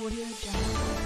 Audio Jungle.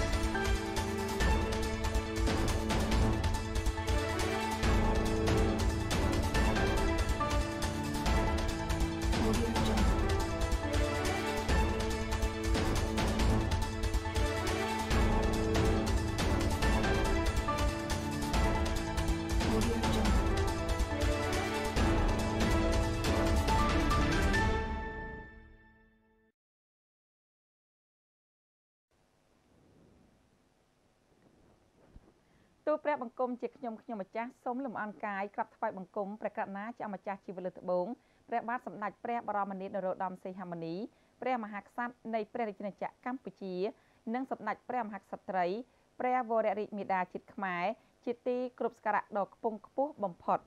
ទូព្រះបង្គំជាខ្ញុំខ្ញុំម្ចាស់សូមលំអរកាយក្រាបថ្វាយបង្គំព្រះករណាជាម្ចាស់ជីវិតលើត្បូងព្រះបាទសម្ដេចព្រះបរមនាថនរោត្តមសីហមុនីព្រះមហាក្សត្រនៃព្រះរាជាណាចក្រកម្ពុជានិងសម្ដេចព្រះមហាក្សត្រីព្រះវររាជមាតាជាតិខ្មែរជាទីគ្រប់ស្ការៈដ៏ខ្ពង់ខ្ពស់បំផុត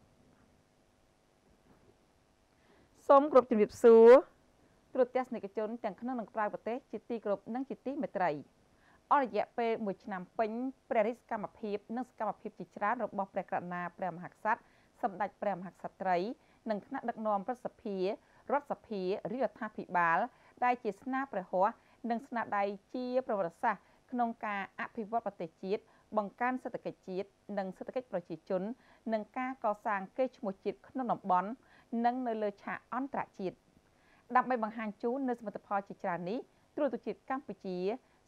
សូមគ្រប់ជំរាបសួរទ្រទស្សនិកជនទាំងក្នុងនិងក្រៅប្រទេស ជាទីគោរពនិងជាទីមេត្រី។អស់រយៈពេល1ឆ្នាំពេញព្រះរាជសកម្មភាព និងសកម្មភាពជាច្រើនរបស់ព្រះក្រណា ព្រះមហាក្សត្រសម្ដេចព្រះមហាក្សត្រី និងគណៈដឹកនាំប្រសិទ្ធិរដ្ឋសភារាជរដ្ឋាភិបាល ដែលជាស្នាព្រះហស្ថនិងស្នាដៃជាប្រវត្តិសាស្ត្រក្នុងការអភិវឌ្ឍប្រទេសជាតិបង្កើនសេដ្ឋកិច្ចជាតិនិងសេដ្ឋកិច្ចប្រជាជននិងការកសាងកេរ្តិ៍ឈ្មោះជាតិក្នុងតំបន់និងនៅលើឆាកអន្តរជាតិដើម្បីបង្ហាញជូននូវសមិទ្ធផលជាច្រើននេះទ្រទូជាតិកម្ពុជា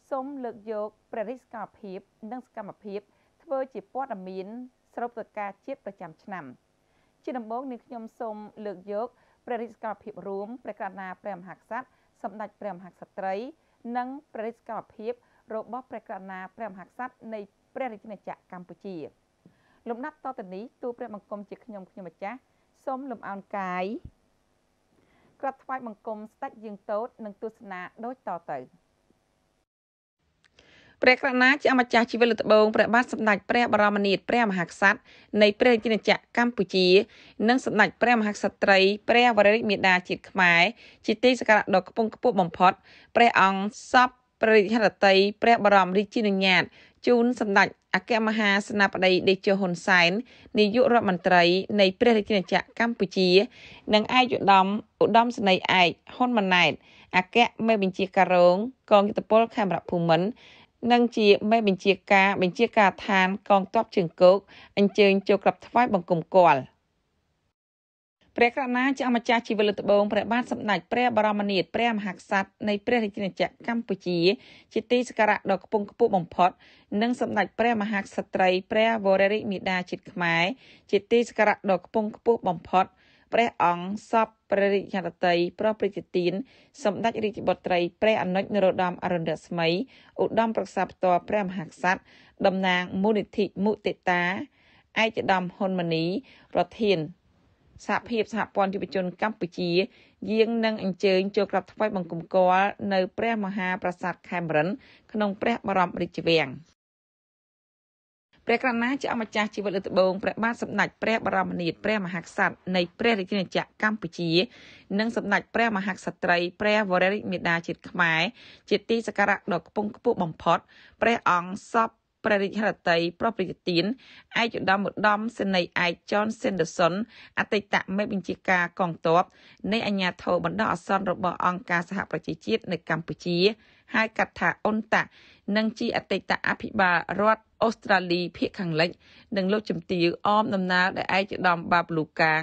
សូមលើកយកព្រះរាជសកម្មភាពនិងសកម្មភាពធ្វើជាព័ត៌មានស្របទៅការជាតិប្រចាំឆ្នាំ ជាដំបូងនេះខ្ញុំសូមលើកយកព្រះរាជសកម្មភាពរួមព្រះកណា ព្រះមហាក្សត្រសម្ដេចព្រះមហាក្សត្រី និងព្រះរាជសកម្មភាពរបស់ព្រះកណា ព្រះមហាក្សត្រនៃព្រះរាជាណាចក្រកម្ពុជា លំដាប់តទៅនេះទូព្រះបង្គំជាខ្ញុំខ្ញុំម្ចាស់សូមលំអោនកាយក្រាបថ្វាយបង្គំស្ដេចយើងតូត និងទស្សនាដូចតទៅព្រះករណាជាអម្ចាស់ជីវិតលើត្បូងព្រះបាទសម្ដេចព្រះបរមនាថព្រះមហាក្សត្រនៃព្រះរាជាណាចក្រកម្ពុជានិងសម្ដេចព្រះមហាក្សត្រីព្រះវររាជមាតាជាតិខ្មែរជាទីសក្ការៈដ៏ខ្ពង់ខ្ពស់បំផុតព្រះអង្គសពព្រះរាជហឫទ័យព្រះបរមរាជានុញ្ញាត ជូនសម្ដេចអគ្គមហាសេនាបតីដេជោហ៊ុនសែននាយករដ្ឋមន្ត្រីនៃព្រះរាជាណាចក្រកម្ពុជា និងឯកឧត្តមឧត្តមសេនីយ៍ឯកហ៊ុនម៉ាណែតអគ្គមេបញ្ជាការរង កងយុទ្ធពលខេមរភូមិន្ទនិងជាមេបញ្ជាការបញ្ជាការដ្ឋានកងទ័ពជើងគោកអញ្ជើញចូលក្រាបថ្វាយបង្គំគាល់ព្រះករណាជាអម្ចាស់ជីវិតលើត្បូងព្រះបាទសម្ដេចព្រះបរមនាថព្រះមហាក្សត្រនៃ ព្រះរាជាណាចក្រកម្ពុជាជាទីសក្ការៈដ៏ខ្ពង់ខ្ពស់បំផុត និងសម្ដេចព្រះមហាក្សត្រីព្រះវររាជមាតាជាតិខ្មែរជាទីសក្ការៈដ៏ខ្ពង់ខ្ពស់បំផុតព្រះអង្គសពព្រះរាជហឫទ័យប្រោសព្រះជទានសម្ដេចរាជបុត្រីព្រះអនុជនរោត្តមអរុណរស្មីឧត្តមប្រឹក្សាផ្ទាល់ព្រះមហាក្សត្រតំណាងមូលនិធិមុទិតាឯកឧត្តមហ៊ុនម៉ាណីប្រធានសហភាពសហព័ន្ធយុវជន កម្ពុជា យាងនឹងអញ្ជើញចូលក្រាបថ្វាយបង្គំគាល់នៅព្រះមហាប្រាសាទខេមរិន ក្នុងព្រះបរមរាជវាំងព្រះករណាជាអម្ចាស់ជីវិតលើត្បូងព្រះបាទសម្ដេចព្រះបរមនាថព្រះមហាក្សត្រនៃព្រះរាជាណាចក្រកម្ពុជានិងសម្ដេចព្រះមហាក្សត្រីព្រះវររាជមាតាជាតិខ្មែរជាទីសក្ការៈដ៏ខ្ពង់ខ្ពស់បំផុតព្រះអង្គសពព្រះរាជហឫទ័យប្រពៃទានឯកឧត្តមឧត្តមសេនីយ៍ឯក John Sanderson អតីតមេបញ្ជាការកងទ័ពនៃអាជ្ញាធរបណ្ដោះអាសន្នរបស់អង្គការសហប្រជាជាតិនៅកម្ពុជាហៅកាត់ថាអ៊ុនតានិងជាអតីតអភិបាលរដ្ឋអូស្ត្រាលីភាគខាងលិចនិងលោកជំទាវអមដំណើរដោយឯកឧត្តមបាបលូកាង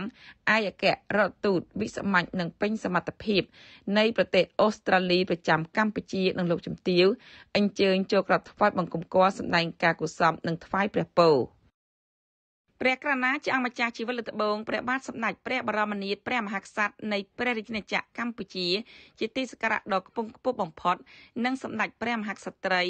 ឯកអគ្គរដ្ឋទូត វិសាមញ្ញនិងពេញសមត្ថភាព នៃ ប្រទេសអូស្ត្រាលីប្រចាំកម្ពុជានិងលោកជំទាវអញ្ជើញចូលក្រាបថ្វាយបង្គំគាល់សម្ដែងការគោរពនិងថ្វាយព្រះពរ។ព្រះក្រណាជាអង្គម្ចាស់ជីវិតលើត្បូងព្រះបាទសម្ដេចព្រះបរមនាថព្រះមហាក្សត្រនៃព្រះរាជាណាចក្រកម្ពុជាជាទីសក្ការៈដ៏ខ្ពង់ខ្ពស់បំផុតនិងសម្ដេចព្រះមហាក្សត្រី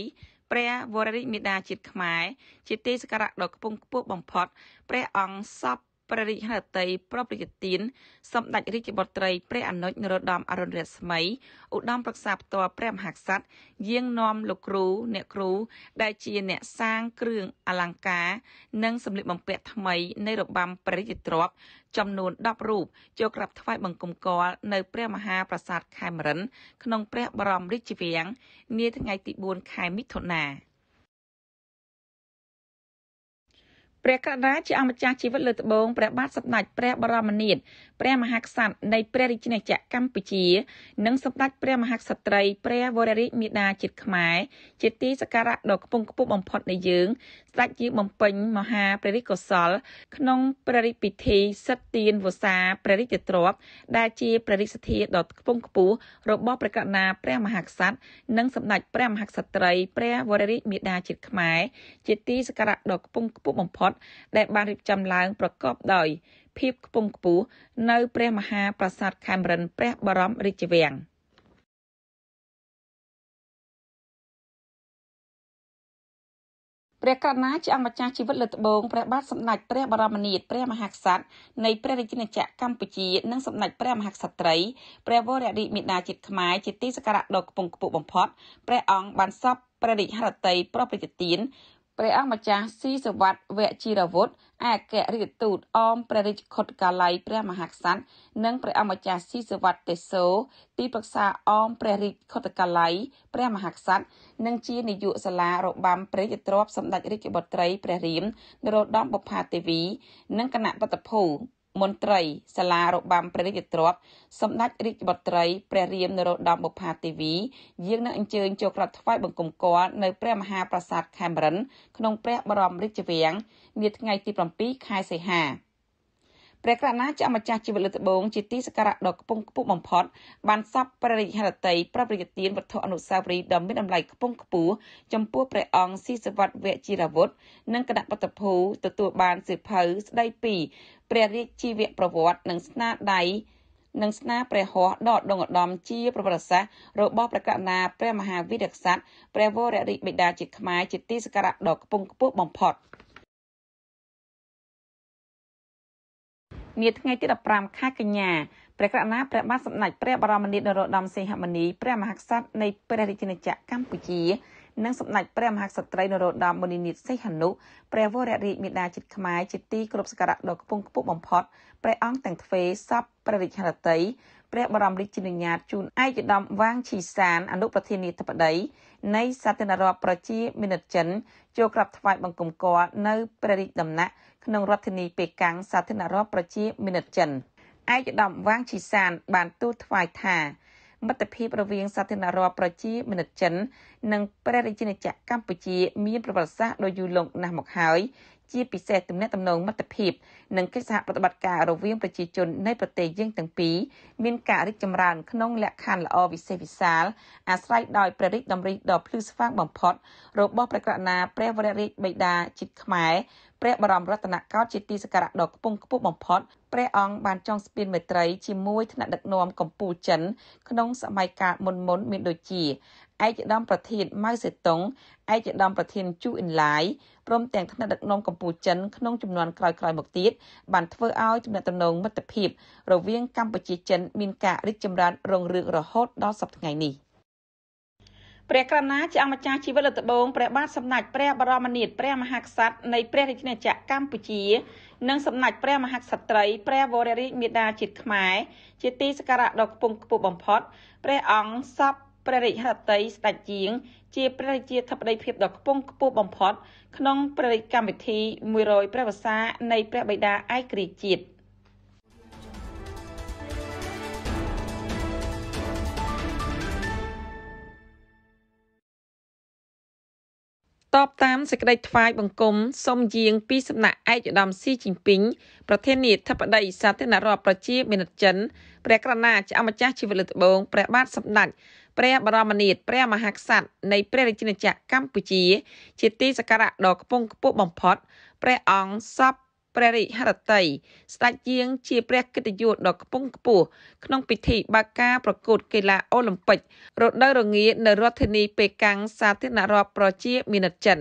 ព្រះវររាជមេដាជាតិខ្មែរជាទីសក្ការៈដ៏ខ្ពង់ខ្ពស់បំផុតព្រះអង្គសពព្រះរាជហឫទ័យប្រពៃទានសម្ដេចរាជបុត្រីព្រះអនុជនរោត្តមអរុណរស្មីឧត្តមប្រឹក្សាផ្ទាល់ព្រះមហាក្សត្រយាងនាំលោកគ្រូ អ្នកគ្រូ ដែលជាអ្នកសាងគ្រឿងអលង្ការ និងសម្លៀកបំពាក់ថ្មី នៃរបាំព្រះរាជទ្រព្យចំនួន10រូបចូលក្រាបថ្វាយបង្គំកលនៅព្រះមហាប្រាសាទខេមរិនក្នុងព្រះបរមរាជវាំងនាថ្ងៃទី4ខែមិថុនា។ព្រះកណាជាអម្ចាស់ជីវិតលើត្បូងព្រះបាទសម្ដេចព្រះបរមនាថព្រះមហាក្សត្រនៃព្រះរាជាណាចក្រកម្ពុជា និងសម្ដេចព្រះមហាក្សត្រី ព្រះវររាជមាតាជាតិខ្មែរជាទីសក្ការៈដ៏ខ្ពង់ខ្ពស់បំផុតនៃយើងស្ដេចជាបំពេញមហាព្រះរាជកុសលក្នុងព្រះរាជពិធីសិទ្ធទានវសាព្រះរាជទ្រព្យដែលជាព្រះរាជសធាដ៏ខ្ពង់ខ្ពស់របស់ព្រះកណាព្រះមហាក្សត្រនិងសម្ដេចព្រះមហាក្សត្រីព្រះវររាជមាតាជាតិខ្មែរជាទីសក្ការៈដ៏ខ្ពង់ខ្ពស់បំផុតប់ដែលបានរៀបចំឡើងប្រកបដោយភាពខ្ពង់ខ្ពស់នៅ ព្រះមហា ប្រាសាទខេមរិនព្រះបរមរាជវាំង។ព្រះករុណាជាអម្ចាស់ជីវិតលើត្បូងព្រះបាទសម្ដេចព្រះបរមនាថព្រះមហាក្សត្រនៃព្រះរាជាណាចក្រកម្ពុជានិងសម្ដេចព្រះមហាក្សត្រីព្រះវររាជមាតាជាតិខ្មែរជាទីសក្ការៈដ៏ខ្ពង់ខ្ពស់បំផុតព្រះអង្គបានសពព្រះរាជហឫទ័យប្រពៃទានព្រះអង្គម្ចាស់ស៊ីសវត្តវជីរវុធអគ្គរដ្ឋទូតអមព្រះរាជខុទ្ទកាល័យព្រះមហាក្សត្រនិងព្រះអង្គម្ចាស់ស៊ីសវត្តទេសោទីប្រឹក្សាអមព្រះរាជខុទ្ទកាល័យព្រះមហាក្សត្រនិងជានាយកសាលារបាំព្រះយទ្រព្យសម្ដេចរាជបុត្រីព្រះរាមនរោត្តមបុប្ផាទេវី និងគណៈបតភូមន្ត្រី សាលារបាំព្រះរាជទ្រព្យសម្ដេចរាជបុត្រីព្រះរាមនរោត្តមបុប្ផាទេវីយាងនឹងអញ្ជើញចូលក្រាបថ្វាយបង្គំគាល់នៅព្រះមហាប្រាសាទខេមរិន ក្នុងព្រះបរមរាជវាំងនាថ្ងៃទី7ខែសីហា។ព្រះករណាជាម្ចាស់ជីវិតលើត្បូងជាទីសក្ការៈដ៏ខ្ពង់ខ្ពស់បំផុតបានសពព្រះរាជហឫទ័យប្រពៃទានវត្ថុអនុស្សាវរីយ៍ដ៏មានតម្លៃខ្ពង់ខ្ពស់ចំពោះព្រះអង្គស៊ីសវត្តវៈជីរវុឌ្ឍនិងគណៈបតភូទទួលបានសិភៅស្ដីពី ព្រះរាជជីវប្រវត្តិនិងស្នាដៃនិងស្នាព្រះហស្ថដ៏ដងឧត្តមជាប្រវត្តិសាស្ត្ររបស់ព្រះកណាព្រះមហាវីរក្សត្រព្រះវររាជបិតាជាខ្មែរជាទីសក្ការៈដ៏ខ្ពង់ខ្ពស់បំផុត។នាថ្ងៃទី15ខែកញ្ញាព្រះករណាព្រះបាទសម្ដេចព្រះបរមនាថនរោត្តមសីហមុនីព្រះមហាក្សត្រនៃព្រះរាជាណាចក្រកម្ពុជានិងសម្ដេចព្រះមហាក្សត្រីនរោត្តមមុនិនាថសីហនុព្រះវររាជមាតាជាតិខ្មែរជាទីគោរពសក្ការៈដ៏ខ្ពង់ខ្ពស់បំផុតព្រះអង្គទាំងទ្វេសពព្រះរាជហឫទ័យព្រះបរមរាជានុញ្ញាតជូនឯកឧត្តមវ៉ាងឈីសានអនុប្រធានាធិបតីនៃសាធារណរដ្ឋប្រជាមានិតចិនចូលក្រាបថ្វាយបង្គំគាល់នៅព្រះរាជដំណាក់ក្នុងរដ្ឋធានីប៉េកាំងសាធារណរដ្ឋប្រជាមានិតចិនឯកឧត្តមវ៉ាងឈីសាន បានទូតថ្វាយថាមិត្តភាពរវាង សាធារណរដ្ឋប្រជាមានិតចិន និងព្រះរាជាណាចក្រកម្ពុជាមានប្រវត្តិសាស្ត្រដ៏យូរលង់ណាស់មកហើយជាពិសេសទំនាក់ទំនងមិត្តភាពនិងកិច្ចសហប្រតិបត្តិការរវាងប្រជាជននៃប្រទេសយើងទាំងពីរមានការរីកចម្រើនក្នុង លក្ខខណ្ឌល្អវិសេសវិសាលអាស្រ័យដោយព្រះរាជតម្រិះដ៏ភ្លឺស្វាងបំផុតរបស់ព្រះក្រណាព្រះវររាជបិតាជាតិខ្មែរព្រះបរមរតនកោដ្ឋជាទីសក្ការៈដ៏ខ្ពង់ខ្ពស់បំផុតព្រះអង្គបានចងស្ពានមេត្រី ជាមួយថ្នាក់ដឹកនាំកម្ពុជាចិនក្នុង សម័យកាលមុនមុនមានដូចជាឯកឧត្តមប្រធានម៉ៅសេតុងឯកឧត្តមប្រធាន ជូអ៊ីនឡាយព្រមទាំងថ្នាក់ដឹកនាំកម្ពុជាក្នុងចំនួនក្រោយៗមកទៀតបានធ្វើឲ្យទំនាក់ទំនងមិត្តភាព រវាង កម្ពុជាចិន មានការរីកចម្រើនរុងរឿងរហូតដល់សប្តាហ៍ថ្ងៃនេះព្រះក្រណាជាអម្ចាស់ជីវិតលត្បូងព្រះបាទសម្ដេចព្រះបរមនាថព្រះមហាក្សត្រនៃព្រះរាជាណាចក្រកម្ពុជានិងសម្ដេចព្រះមហាក្សត្រីព្រះវររាជមាតាជាតិខ្មែរជាទីសក្ការៈដ៏ខ្ពង់ខ្ពស់បំផុតព្រះអង្គសពព្រះរាជហឫទ័យស្ដេចជាងជាព្រះរាជាធិបតីភាពដ៏ខ្ពង់ខ្ពស់បំផុតក្នុងព្រះរាជកម្មវិធី100ព្រះវស្សានៃព្រះបិតាឯករាជ្យជាតិតបតាមសេចក្តីថ្វាយបង្គំសូមយាងពីសំណាក់ឯកឧត្តមស៊ីជីងពីងប្រធានាធិបតីសាធារណរដ្ឋប្រជាមានិតចិនព្រះក្រណាចអម្ចាស់ជីវិតលើត្បូងព្រះបាទសម្ដេចព្រះបរមនាថព្រះមហាក្សត្រនៃព្រះរាជាណាចក្រកម្ពុជាជាទីសក្ការៈដ៏ខ្ពង់ខ្ពស់បំផុត ព្រះអង្គសពព្រះរាជហឫទ័យស្ដេចជាងជាព្រះកិត្តិយសដ៏ខ្ពង់ខ្ពស់ក្នុងពិធីបើកការប្រកួតកីឡាអូឡ িম্প ិករដូវរងា នៅរដ្ឋធានីប៉េកាំងសាធារណរដ្ឋប្រជាមានិតចិនឯ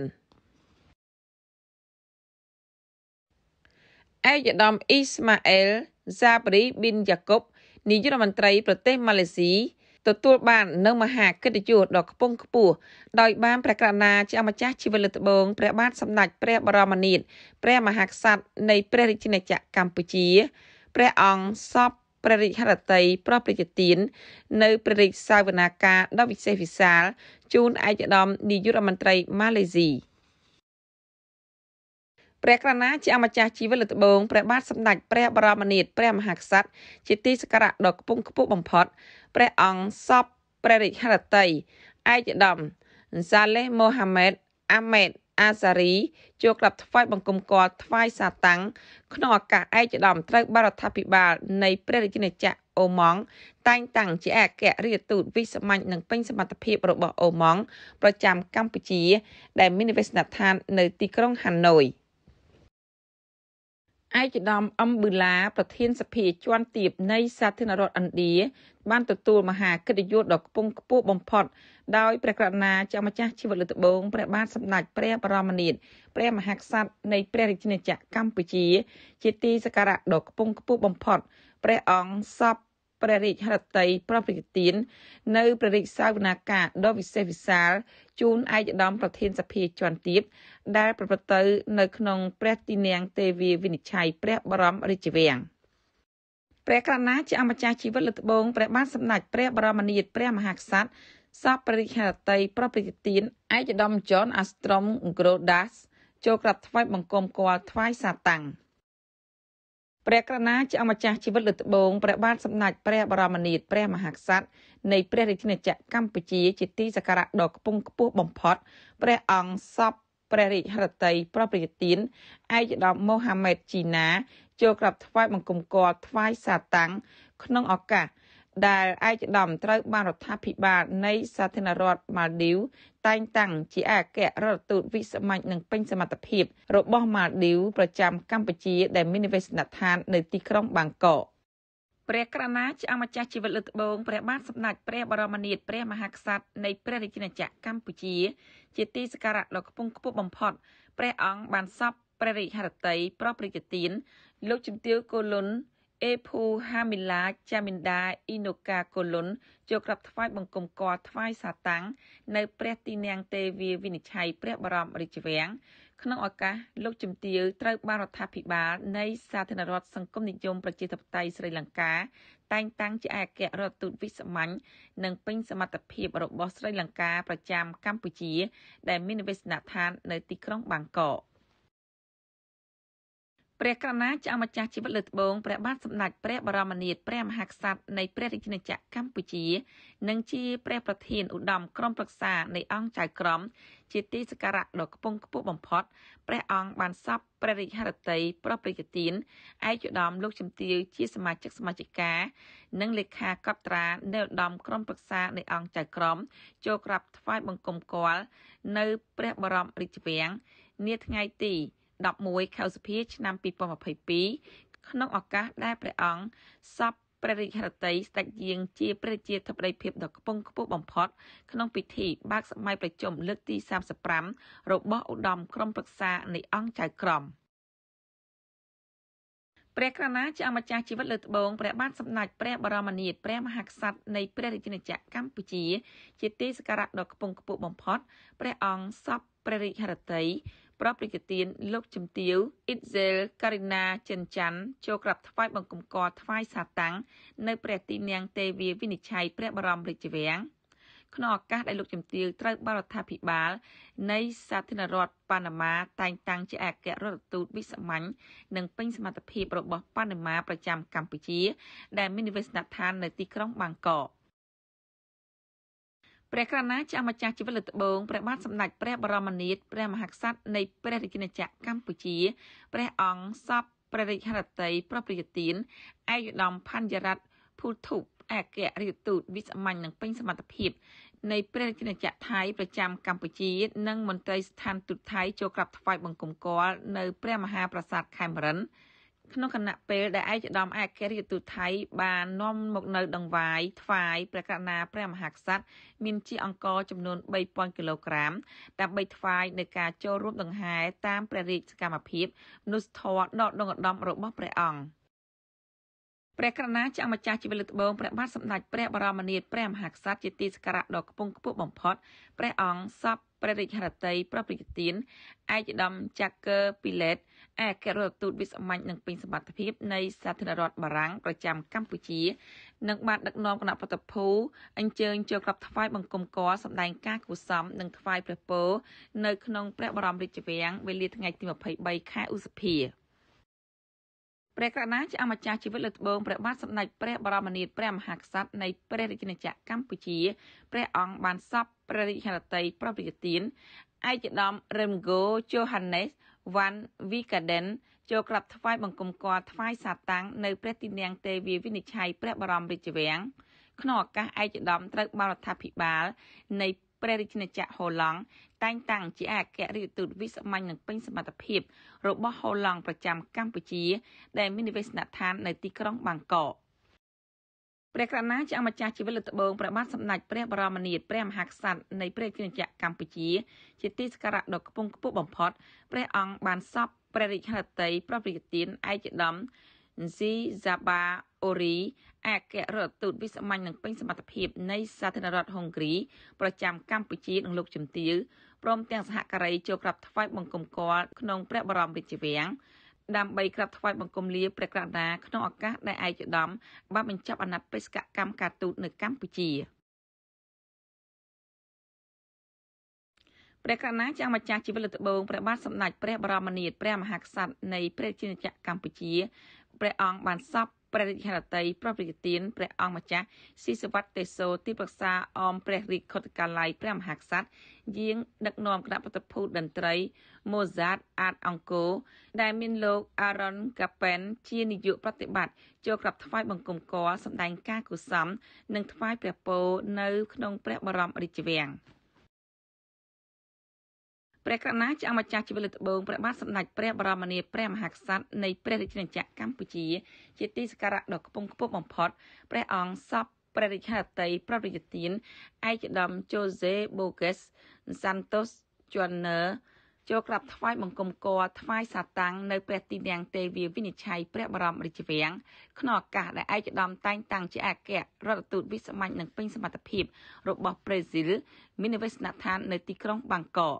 កឧត្តមអ៊ីស្ម៉ាអែលហ្សាបរីប៊ីនយ៉ាកុបនាយករដ្ឋមន្ត្រី ប្រទេសម៉ាឡេស៊ីទទួលបាននៅមហាកិត្តិយសដ៏ខ្ពង់ខ្ពស់ដោយបានព្រះករណាជាម្ចាស់ជីវិតលើត្បូងព្រះបាទសម្ដេចព្រះ បរមនាថព្រះមហាក្សត្រនៃ ព្រះរាជាណាចក្រកម្ពុជាព្រះអង្គសពព្រះរាជហឫទ័យប្រោះប្រជាទាននៅព្រះរាជសាវនាការដ៏វិសេសវិសាល ជូនឯកឧត្តមនាយករដ្ឋមន្ត្រីម៉ាឡេស៊ីព្រះក្រណាជាអម្ចាស់ជីវិតលើត្បូងព្រះបាទសម្ដេចព្រះបរមនាថព្រះមហាក្សត្រជាទីសក្ការៈដ៏ខ្ពង់ខ្ពស់បំផុតព្រះអង្គសពព្រះរាជហឫទ័យឯកឧត្តមសាឡេមូហាម៉េតអាម៉េតអាសារីជួក្រាប់ថ្វាយបង្គំគាល់ថ្វាយសាតាំងក្នុងឱកាសឯកឧត្តមត្រូវបានរដ្ឋាភិបាលនៃព្រះរាជាណាចក្រអូម៉ង់តែងតាំងជាអគ្គរដ្ឋទូតវិសាមញ្ញនិងពេញសមត្ថភាពរបស់អូម៉ង់ប្រចាំកម្ពុជាដែលមាននិវេសនដ្ឋាននៅទីក្រុងហាណូយ។ឯកឧត្តមអឹមប៊ឺឡាប្រធានសភាជាន់ទាបនៃសាធារណរដ្ឋឥណ្ឌាបានទទួលមហាកិត្តិយសដ៏ខ្ពង់ខ្ពស់បំផុតដោយព្រះករណាជាម្ចាស់ជីវិតលើត្បូងព្រះបាទសម្ដេចព្រះបរមនាថព្រះ មហាក្សត្រនៃព្រះរាជាណាចក្រកម្ពុជាជាទីសក្ការៈដ៏ខ្ពង់ខ្ពស់បំផុតព្រះអង្គសពព្រះរាជហឫទ័យប្រពៃទាននៅព្រះរាជសាវនាកាដ៏វិសេសវិសាលជូនឯកឧត្តមប្រធានសភាជាន់ទាបដែលប្រព្រឹត្តទៅ នៅក្នុងព្រះទីនាំងទេវាវិនិច្ឆ័យព្រះបរមរាជវាំងព្រះករណាជាអម្ចាស់ជីវិតលើត្បូងព្រះបាទសម្ដេចព្រះបរមនាថព្រះមហាក្សត្រសពព្រះរាជហឫទ័យប្រពៃទានឯកឧត្តមចនអាស្ត្រុមក្រូដាសចូលក្រាបថ្វាយបង្គំគាល់ថ្វាយសាតាំងព្រះក្រណាជាអម្ចាស់ជីវិតលើត្បូងព្រះបាទសម្ដេចព្រះបរមនាថព្រះមហាក្សត្រនៃព្រះរាជាណាចក្រកម្ពុជាជាទីសក្ការៈដ៏ខ្ពង់ខ្ពស់បំផុតព្រះអង្គសពព្រះរាជហឫទ័យប្រពៃទានឯកឧត្តមមូហាម៉េតជីណាចូលក្រាបថ្វាយបង្គំគាល់ថ្វាយសាតាំងក្នុងឱកាសដែលឯកឧត្តមត្រូវបានរដ្ឋាភិបាលនៃ សាធារណរដ្ឋម៉ាល់ឌីវតែងតាំងជាអគ្គរដ្ឋទូតវិសាមញ្ញនិងពេញសមត្ថភាពរបស់ម៉ាល់ឌីវប្រចាំកម្ពុជា ដែលមាននិវេសនដ្ឋាននៅទីក្រុងបាងកកព្រះក្រណាជាអម្ចាស់ជីវិតលើត្បូងព្រះបាទសម្ដេចព្រះបរមនាថព្រះមហាក្សត្រនៃព្រះរាជាណាចក្រកម្ពុជាជាទីសក្ការៈដ៏ខ្ពង់ខ្ពស់បំផុត ព្រះអង្គបានសពព្រះរាជហឫទ័យប្រពៃជាទានលោកជំទាវកូលុនអេភូហាមីឡាចាមីនដាអ៊ីណូកាកូលុនចូលក្រាបថ្វាយបង្គំកល់ថ្វាយសាតាំងនៅព្រះទីនាងទេវាវិនិច្ឆ័យព្រះបរមរាជវាំងក្នុងឱកាសលោកជំទាវត្រូវបានរដ្ឋាភិបាលនៃសាធារណរដ្ឋសង្គមនិយមប្រជាធិបតេយ្យស្រីលង្កាតែងតាំងជាអគ្គរដ្ឋទូតវិសាមញ្ញនិងពេញសមត្ថភាពរបស់ស្រីលង្កាប្រចាំកម្ពុជាដែលមានវិស្នដ្ឋាននៅទីក្រុងបាងកក។ព្រះកណាចៅម្ចាស់ជីវិតលើត្បូងព្រះបាទសម្ដេចព្រះបរមនាថព្រះមហាក្សត្រនៃព្រះរាជាណាចក្រកម្ពុជានិងជាព្រះប្រធានឧត្តមក្រុមប្រឹក្សានៃអង្គចៅក្រមជាទីសក្ការៈដ៏ខ្ពង់ខ្ពស់បំផុតព្រះអង្គបានសពព្រះរាជហឫទ័យប្រពៃកទានឯកឧត្តមលោកជំទាវជាសមាជិកសមាជិកានិងលេខាកបត្រានៅឧត្តមក្រុមប្រឹក្សានៃអង្គចៅក្រមចូលក្រាបថ្វាយបង្គំគាល់នៅព្រះបរមរាជវាំងនាថ្ងៃទី11ខែឧសភាឆ្នាំ2022ក្នុងឱកាសដែលព្រះអង្គសពព្រះរាជហឫទ័យស្ដេចយាងជាព្រះជាធិបតីភាពដ៏ខ្ពង់ខ្ពស់បំផុតក្នុងពិធីបើកសម័យប្រជុំលើកទី35របស់ឧត្តមក្រុមប្រឹក្សានៃអង្គចៅក្រមព្រះក្រណាជាអម្ចាស់ជីវិតលើត្បូងព្រះបាទសម្ដេចព្រះបរមនាថព្រះមហាក្សត្រនៃព្រះរាជាណាចក្រកម្ពុជា ជាទីសក្ការៈដ៏ខ្ពង់ខ្ពស់បំផុតព្រះអង្គសពព្រះរាជហឫទ័យប្រពៃជទានលោកជំទាវអ៊ីតសែលការីណាចិនច័ន្ទចូលក្រាបថ្វាយបង្គំកថ្វាយសាតាំង នៅព្រះទីនាំងទេវាវិនិច្ឆ័យព្រះបរមរាជវាំងក្នុងឱកាសដែលលោកជំទាវត្រូវបរដ្ឋាភិបាល នៃ សាធារណរដ្ឋប៉ាណាម៉ាតែងតាំងជាអគ្គរដ្ឋទូតវិសាមញ្ញនិងពេញ សមត្ថភាពរបស់ប៉ាណាម៉ាប្រចាំកម្ពុជាដែលមាននិវេសនដ្ឋាននៅទីក្រុងបាងកកព្រះក្រណាជាម្ចាស់ជីវិតលើត្បូងព្រះបាទសម្ដេចព្រះបរមនាថព្រះមហាក្សត្រនៃព្រះរាជាណាចក្រកម្ពុជាព្រះអង្គសពព្រះរាជហឫទ័យប្រពៃទានឯកឧត្តមផាន់យរ័ត្នភូធុបអគ្គរដ្ឋទូតវិសាមញ្ញនិងពេញសមត្ថភាពនៃព្រះរាជាណាចក្រថៃប្រចាំកម្ពុជានិងមន្ត្រីស្ថានទូតថៃចូលក្រាបថ្វាយបង្គំគាល់នៅព្រះមហាប្រាសាទខេមរិនក្នុងគណៈពេលដែលឯកឧត្តមអគ្គរដ្ឋទូតថៃ បាននាំមកនៅដង្វាយថ្វាយព្រះករុណាព្រះមហាក្សត្រមានជាអង្គរចំនួន3000គីឡូក្រាមដើម្បីថ្វាយនៅការចូលរួមដង្ហែតាមព្រះរាជសកម្មភាពមនុស្សធម៌ដកដងឧត្តមរបស់ព្រះអង្គព្រះករុណាជាម្ចាស់ជីវិតលើត្បូងព្រះបាទសម្ដេចព្រះបរមនាថព្រះមហាក្សត្រជាទីសក្ការៈដ៏ខ្ពង់ខ្ពស់បំផុតព្រះអង្គសពព្រះរាជហឫទ័យប្រពៃទានឯកឧត្តមចាក់កឺពីឡេតឯករដ្ឋទូតវិសាមញ្ញនិងពេញសមត្ថភាពនៃសាធារណរដ្ឋបារាំងប្រចាំកម្ពុជានិងបានដឹកនាំគណៈប្រតិភូអញ្ជើញចូលក្រាបថ្វាយបង្គំកលសម្ដែងការគួសម និងថ្វាយព្រះពរនៅក្នុងព្រះបរមរាជវាំងវេលាថ្ងៃទី23ខែឧសភាព្រះករណាជាអម្ចាស់ជីវិតលើត្បូងព្រះបាទសម្ដេចព្រះបរមនាថព្រះមហាក្សត្រនៃព្រះរាជាណាចក្រកម្ពុជាព្រះអង្គបានសពព្រះរាជហឫទ័យប្រពៃទានឯកឧត្តមរឹមហ្គូជូហាន់ណេសវ៉ាន់វីកាដិនចូលក្រាបថ្វាយបង្គំគាល់ថ្វាយសាតាំងនៅព្រះទីនាំងទេវាវិនិច្ឆ័យព្រះបរមរាជវាំងក្នុងឱកាសឯកឧត្តមត្រូវបានរដ្ឋាភិបាល នៃព្រះរាជាណាចក្រហូឡង់តែងតាំងជាអគ្គរដ្ឋទូតវិសាមញ្ញនិងពេញសមត្ថភាព របស់ហូឡង់ប្រចាំកម្ពុជាដែលមាននិវេសនដ្ឋាននៅទីក្រុងបាងកក។ព្រះក្រណាជាអម្ចាស់ជីវិតលើត្បូងព្រះបាទសម្ដេចព្រះបរមនាថព្រះមហាក្សត្រនៃព្រះរាជាណាចក្រកម្ពុជា ជាទីសក្ការៈដ៏ខ្ពង់ខ្ពស់បំផុតព្រះអង្គបានសពព្រះរាជហឫទ័យប្រពៃទានឯកឧត្តមស៊ីហ្សាបាអូរីអគ្គរដ្ឋទូតវិសាមញ្ញនឹងពេញសមត្ថភាពនៃសាធារណរដ្ឋហុងគ្រី ប្រចាំកម្ពុជានិងលោកជំទាវព្រមទាំងសហការីចូលក្រាបថ្វាយបង្គំគាល់ក្នុងព្រះបរមរាជវាំងដើម្បីក្រាបថ្វាយបង្គំលាព្រះករណាក្នុងឱកាសដែលឯកឧត្តមបានបញ្ចប់អាណត្តិបេសកកម្មការទូតនៅកម្ពុជាព្រះកណាជាម្ចាស់ជីវិតលត្បូងព្រះបាទសម្ដេចព្រះបរមនាថព្រះមហាក្សត្រនៃព្រះរាជាណាចក្រកម្ពុជាព្រះអង្គបានសពព្រះរាជហឫទ័យប្រពៃទានព្រះអង្គម្ចាស់ស៊ីសវត្តទេសោទីប្រឹក្សាអមព្រះរាជខុទ្ទកាល័យព្រះមហាក្សត្រយាងដឹកនាំគណៈបតភូតន្ត្រី Mozart Art Anko ដែលមានលោក Aaron Kapen ជានាយកប្រតិបត្តិចូលក្រាបថ្វាយបង្គំកសម្ដែងការកុសលនិងថ្វាយព្រះពរនៅក្នុង ព្រះបរមរាជវាំង។ព្រះករណាជាអម្ចាស់ជីវិតលើត្បូងព្រះបាទសម្ដេចព្រះបរមនាថព្រះមហាក្សត្រនៃព្រះរាជាណាចក្រកម្ពុជាជាទីសក្ការៈដ៏ខ្ពង់ខ្ពស់បំផុតព្រះអង្គសពព្រះរាជាហតីប្រតិយទានឯកឧត្តមជូសេបូហ្គេសសាន់តូសជន់ណឺចូលក្រាបថ្វាយបង្គំគោថ្វាយសាតាំងនៅព្រះទីតាំងទេវាវិនិច្ឆ័យព្រះបរមរាជវាំងក្នុងឱកាសដែលឯកឧត្តមតែងតាំងជាអគ្គរដ្ឋទូតវិសាមញ្ញនិងពេញសមត្ថភាពរបស់ប្រេស៊ីលមាននិវេសនដ្ឋាននៅទីក្រុងបាងកក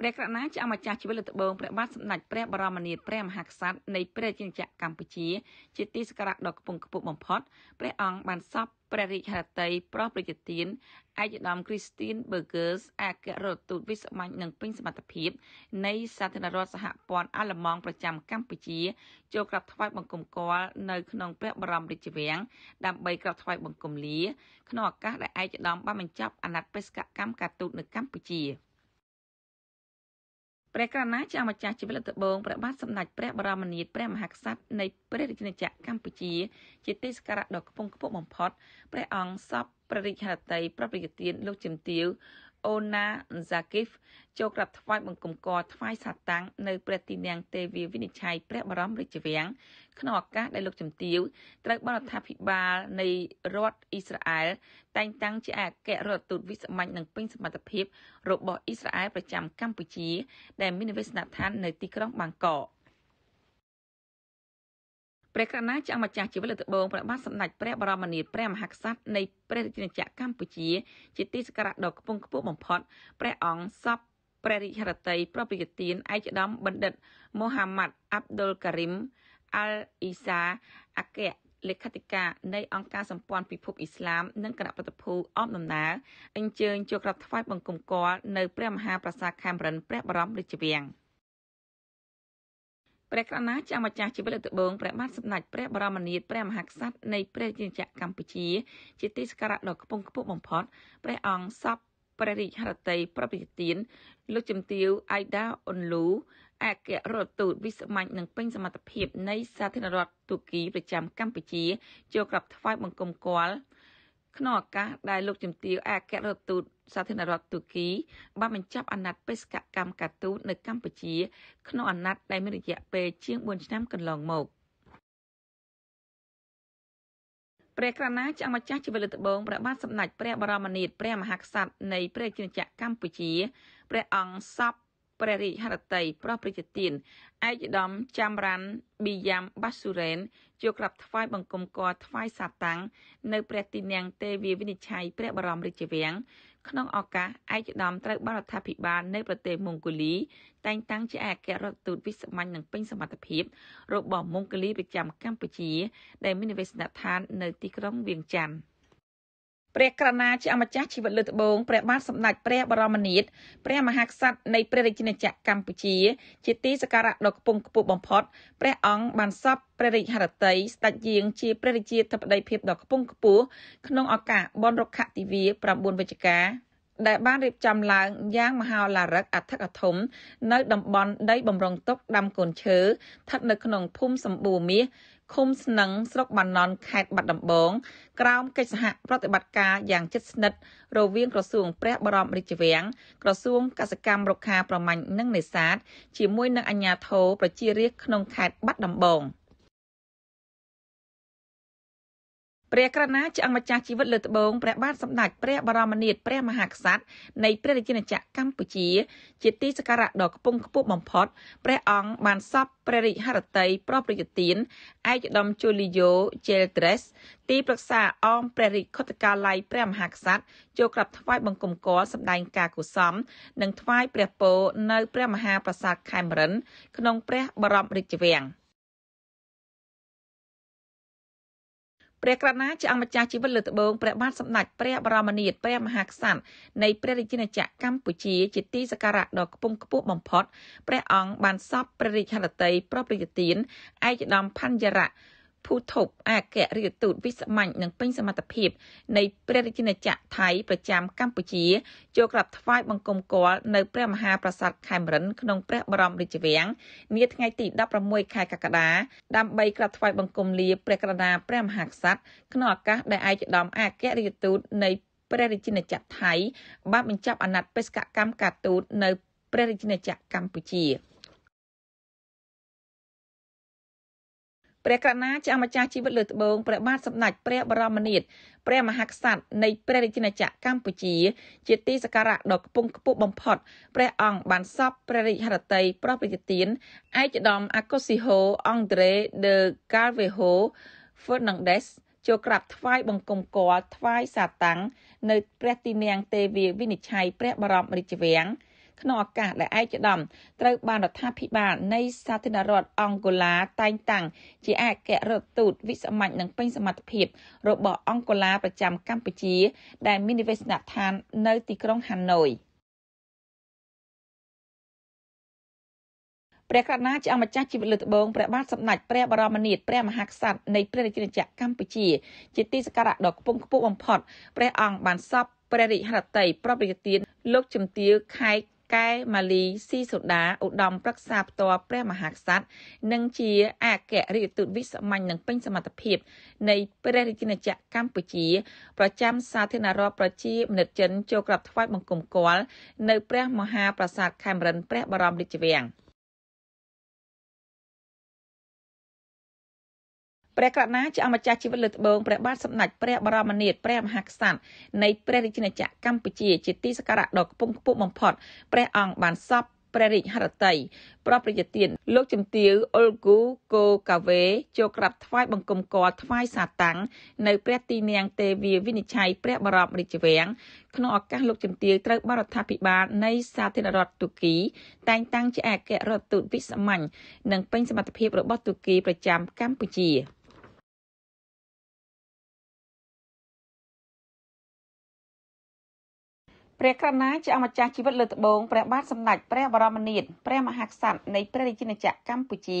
ព្រះក្រណាជាអម្ចាស់ជីវិតលើត្បូងព្រះបាទសម្ដេចព្រះបរមនាថព្រះមហាក្សត្រនៃព្រះរាជាណាចក្រកម្ពុជាជាទីសក្ការៈដ៏ខ្ពង់ខ្ពស់បំផុតព្រះអង្គបានសពព្រះរាជហឫទ័យប្រោសប្រជាទានឯកឧត្តមគ្រីស្ទីនប៊ឺហ្គឺសអគ្គរដ្ឋទូតវិសាមញ្ញនិងពេញសមត្ថភាពនៃសាធារណរដ្ឋសហព័ន្ធអាល្លឺម៉ង់ប្រចាំកម្ពុជាចូលក្រាបថ្វាយបង្គំគាល់នៅក្នុងព្រះបរមរាជវាំងដើម្បីក្រាបថ្វាយបង្គំលាក្នុងឱកាសដែលឯកឧត្តមបានបញ្ចប់អាណត្តិបេសកកម្មការទូតនៅកម្ពុជា។ព្រះករណាជាម្ចាស់ជីវិតត្បូងព្រះបាទសម្ដេចព្រះបរមនាថព្រះមហាក្សត្រនៃព្រះរាជាណាចក្រកម្ពុជា ជាទីសក្ការៈដ៏ខ្ពង់ខ្ពស់បំផុតព្រះអង្គសពព្រះរាជហឫទ័យប្រពៃទានលោកជំទាវអូណាហ្សាគីហ្វចូលក្រាបថ្វាយបង្គំកថ្វាយសាតាំងនៅព្រះទីនាំងទេវាវិនិច្ឆ័យព្រះបរមរាជវាំងក្នុងឱកាសដែលលោកជំទាវត្រូវបានរដ្ឋាភិបាល នៃរដ្ឋអ៊ីស្រាអែលតែងតាំងជាអគ្គរដ្ឋទូតវិសាមញ្ញនិងពេញសមត្ថភាព របស់អ៊ីស្រាអែលប្រចាំកម្ពុជា ដែល មានវិស្នាឋាននៅទីក្រុងបាងកកព្រះកណាចអង្គម្ចាស់ជីវិតលើត្បូងព្រះបាទសម្ដេចព្រះបរមនាថព្រះមហាក្សត្រនៃព្រះរាជាណាចក្រកម្ពុជាជាទីសក្ការៈដ៏ខ្ពង់ខ្ពស់បំផុតព្រះអង្គសពព្រះរាជហឫទ័យប្រពៃទានឯកឧត្តមបណ្ឌិតមូហាម៉ាត់អាប់ដុលការីមអាល់អ៊ីសាអគ្គលេខាធិការនៃអង្គការសម្ព័ន្ធពិភពអ៊ីស្លាម និងគណៈបព្វភូអមដំណើរអញ្ជើញចូលក្រាបថ្វាយ បង្គំគាល់នៅ ព្រះមហា ប្រាសាទខេមរិនព្រះបរមរាជវាំងព្រះកណាជាម្ចាស់ជីវិតលើត្បូងព្រះបាទសម្ដេចព្រះបរមនាថព្រះមហាក្សត្រនៃព្រះរាជាណាចក្រកម្ពុជាជាទីសក្ការៈដ៏ខ្ពង់ខ្ពស់បំផុតព្រះអង្គសពព្រះរាជហឫទ័យប្រពៃទានលោកជំទាវអៃដាអ៊ុនលូអគ្គរដ្ឋទូតវិសាមញ្ញនិងពេញសមត្ថភាពនៃសាធារណរដ្ឋទូគីប្រចាំកម្ពុជាចូលក្រាបថ្វាយបង្គំគាល់ក្នុងឱកាសដែលលោកជំទាវអគ្គរដ្ឋទូតសាធារណរដ្ឋទូគី បានបញ្ចប់អាណត្តិបេសកកម្មការទូតនៅកម្ពុជា ក្នុងអាណត្តិដែលមានរយៈពេលជាង4ឆ្នាំកន្លងមកព្រះក្រណាចអមចាស់ជីវិតត្បូងព្រះបាទសម្ដេចព្រះបរមនាថព្រះមហាក្សត្រនៃព្រះរាជាណាចក្រកម្ពុជាព្រះអង្គសពព្រះរាជហឫទ័យប្រោះប្រជាទានឯកឧត្តមចាំរ៉ាន់ប៊ីយ៉ាំបាស៊ូរ៉ែនជួក្រាបថ្វាយបង្គំគាល់ថ្វាយសាតាំងនៅព្រះទីនាំងទេវាវិនិច្ឆ័យព្រះបរមរាជវាំងក្នុងឱកាសឯកឧត្តមត្រូវបានរដ្ឋាភិបាលនៃប្រទេសម៉ុងហ្គូលីតែងតាំងជាអគ្គរដ្ឋទូតវិសាមញ្ញនិងពេញសមត្ថភាព របស់ម៉ុងហ្គូលីប្រចាំកម្ពុជា ដែលមាននិវេសនដ្ឋាននៅទីក្រុងវៀងចាន់។ព្រះក្រណាជាអម្ចាស់ជីវិតលើត្បូងព្រះបាទសម្ដេចព្រះបរមនាថព្រះមហាក្សត្រនៃព្រះរាជាណាចក្រកម្ពុជាជាទីសក្ការៈដ៏ខ្ពង់ខ្ពស់បំផុតព្រះអង្គបានសពព្រះរាជហឫទ័យស្ដេចយាងជាព្រះរាជាធិបតីភាពដ៏ខ្ពង់ខ្ពស់ក្នុងឱកាសបុណ្យរុក្ខទិវា9វិច្ឆិកាដែលបានរៀបចំឡើងយ៉ាងមហោឡារឹកអធិកអធមនៅតំបន់ដីបំរុងទុកដាំកូនឈើស្ថិតនៅក្នុងភូមិសម្បូរមាសឃុំស្នឹងស្រុកបាណន់ខេត្តបាត់ដំបងក្រោមកិច្ចសហប្រតិបត្តិការយ៉ាងជិតស្និទ្ធរវាង ក្រសួងព្រះបរមរាជវាំងក្រសួងកសិកម្មរុក្ខាប្រមាញ់និងនេសាទជាមួយនឹងអាជ្ញាធរប្រជារាស្ត្រក្នុងខេត្តបាត់ដំបង។ព្រះក្រណាជាអង្គម្ចាស់ជីវិតលើត្បូងព្រះបាទសម្ដេចព្រះបរមនាថព្រះមហាក្សត្រនៃព្រះរាជាណាចក្រកម្ពុជាជាទីសក្ការៈដ៏ខ្ពង់ខ្ពស់បំផុតព្រះអង្គបានសពព្រះរាជហឫទ័យប្រប្រយុទានឯកឧត្តមជូលីយ៉ូជែលត្រេសទីប្រឹក្សាអមព្រះរាជខុទ្ទកាល័យព្រះមហាក្សត្រចូលក្រាបថ្វាយបង្គំកលសម្ដែងការកុសលនិងថ្វាយព្រះពរនៅព្រះមហាប្រាសាទខេមរិនក្នុងព្រះបរមរាជវាំង។ព្រះករណាជាអង្គម្ចាស់ជីវិតលើត្បូងព្រះបាទសម្ដេចព្រះបរមនាថព្រះមហាក្សត្រនៃព្រះរាជាណាចក្រកម្ពុជាជាទីសក្ការៈដ៏ខ្ពង់ខ្ពស់បំផុតព្រះអង្គបានសពព្រះរាជហឫទ័យប្រពៃទានឯកឧត្តមផាន់យរៈភូធុបអគ្គរដ្ឋទូតវិសាមញ្ញនិងពេញសមត្ថភាព នៃ ព្រះរាជាណាចក្រថៃប្រចាំកម្ពុជាចូលក្រាបថ្វាយបង្គំគាល់នៅព្រះមហាប្រាសាទខេមរិនក្នុងព្រះបរមរាជវាំងនាថ្ងៃទី16ខែកក្កដាដើម្បីក្រាបថ្វាយបង្គំលាព្រះករណាព្រះមហាក្សត្រក្នុងឱកាសដែលឯកឧត្តមអគ្គរដ្ឋទូតនៃព្រះរាជាណាចក្រថៃបានបញ្ចប់អាណត្តិបេសកកម្មការទូតនៅព្រះរាជាណាចក្រកម្ពុជា។ព្រះករណាជាម្ចាស់ជីវិតលើត្បូងព្រះបាទសម្ដេចព្រះបរមនាថព្រះមហាក្សត្រនៃព្រះរាជាណាចក្រកម្ពុជាជាទីសក្ការៈដ៏ខ្ពង់ខ្ពស់បំផុត ព្រះអង្គបានសពព្រះរាជហឫទ័យប្រោសប្រជាទានឯកឧត្តមអាកូស៊ីហូអង់ដ្រេដឺកាល់វេហូហ្វឺណាន់ដេសចូលក្រាបថ្វាយបង្គំគោរថ្វាយសាតាំងនៅព្រះទីនាំងទេវាវិនិច្ឆ័យព្រះបរមរាជវាំងក្នុងឱកាសដែលឯកឧត្តមត្រូវបានរដ្ឋាភិបាលនៃ សាធារណរដ្ឋអង់ហ្គូឡាតែងតាំងជាអគ្គរដ្ឋទូតវិសាមញ្ញនិងពេញសមត្ថភាព របស់អង់ហ្គូឡាប្រចាំកម្ពុជា ដែលមាននិវេសនដ្ឋាននៅទីក្រុងហាណូយ។ព្រះករុណាជាអម្ចាស់ជីវិតលើត្បូងព្រះបាទសម្ដេចព្រះបរមនាថព្រះមហាក្សត្រនៃព្រះរាជាណាចក្រកម្ពុជាជាទីសក្ការៈដ៏ខ្ពង់ខ្ពស់បំផុតព្រះអង្គបានសពព្រះរាជហឫទ័យប្រពៃទានលោកជំទាវខែកកែម៉ាលីស៊ីសូដាឧត្តមប្រឹក្សាផ្ទាល់ព្រះមហាក្សត្រនិងជាអគ្គរដ្ឋទូតវិសាមញ្ញនិងពេញសមត្ថភាព នៃព្រះរាជាណាចក្រកម្ពុជាប្រចាំសាធារណរដ្ឋប្រជាមានិតចិនចូលក្រាបថ្វាយបង្គំគាល់នៅព្រះមហាប្រាសាទខេមរិនព្រះបរមរាជវាំង។ព្រះករណាជាអម្ចាស់ជីវិតលើត្បូងព្រះបាទសម្ដេចព្រះបរមនាថព្រះមហាក្សត្រនៃព្រះរាជាណាចក្រកម្ពុជា ជាទីសក្ការៈដ៏ខ្ពង់ខ្ពស់បំផុតព្រះអង្គបានសពព្រះរាជហឫទ័យប្រពរយទានលោកជំទាវអ៊ុលគូកូកាវេចូលក្រាបថ្វាយបង្គំគាល់ថ្វាយសាតាំងនៅព្រះទីនាងទេវាវិនិច្ឆ័យព្រះបរមរាជវាំងក្នុងឱកាសលោកជំទាវត្រូវបានរដ្ឋាភិបាលនៃសាធារណរដ្ឋទូគីតែងតាំងជាអគ្គរដ្ឋទូតវិសាមញ្ញនិងពេញសមត្ថភាពរបស់ទូគីប្រចាំកម្ពុជា។ព្រះករណាជាអម្ចាស់ជីវិតលើត្បូងព្រះបាទសម្ដេចព្រះបរមនាថព្រះមហាក្សត្រនៃព្រះរាជាណាចក្រកម្ពុជា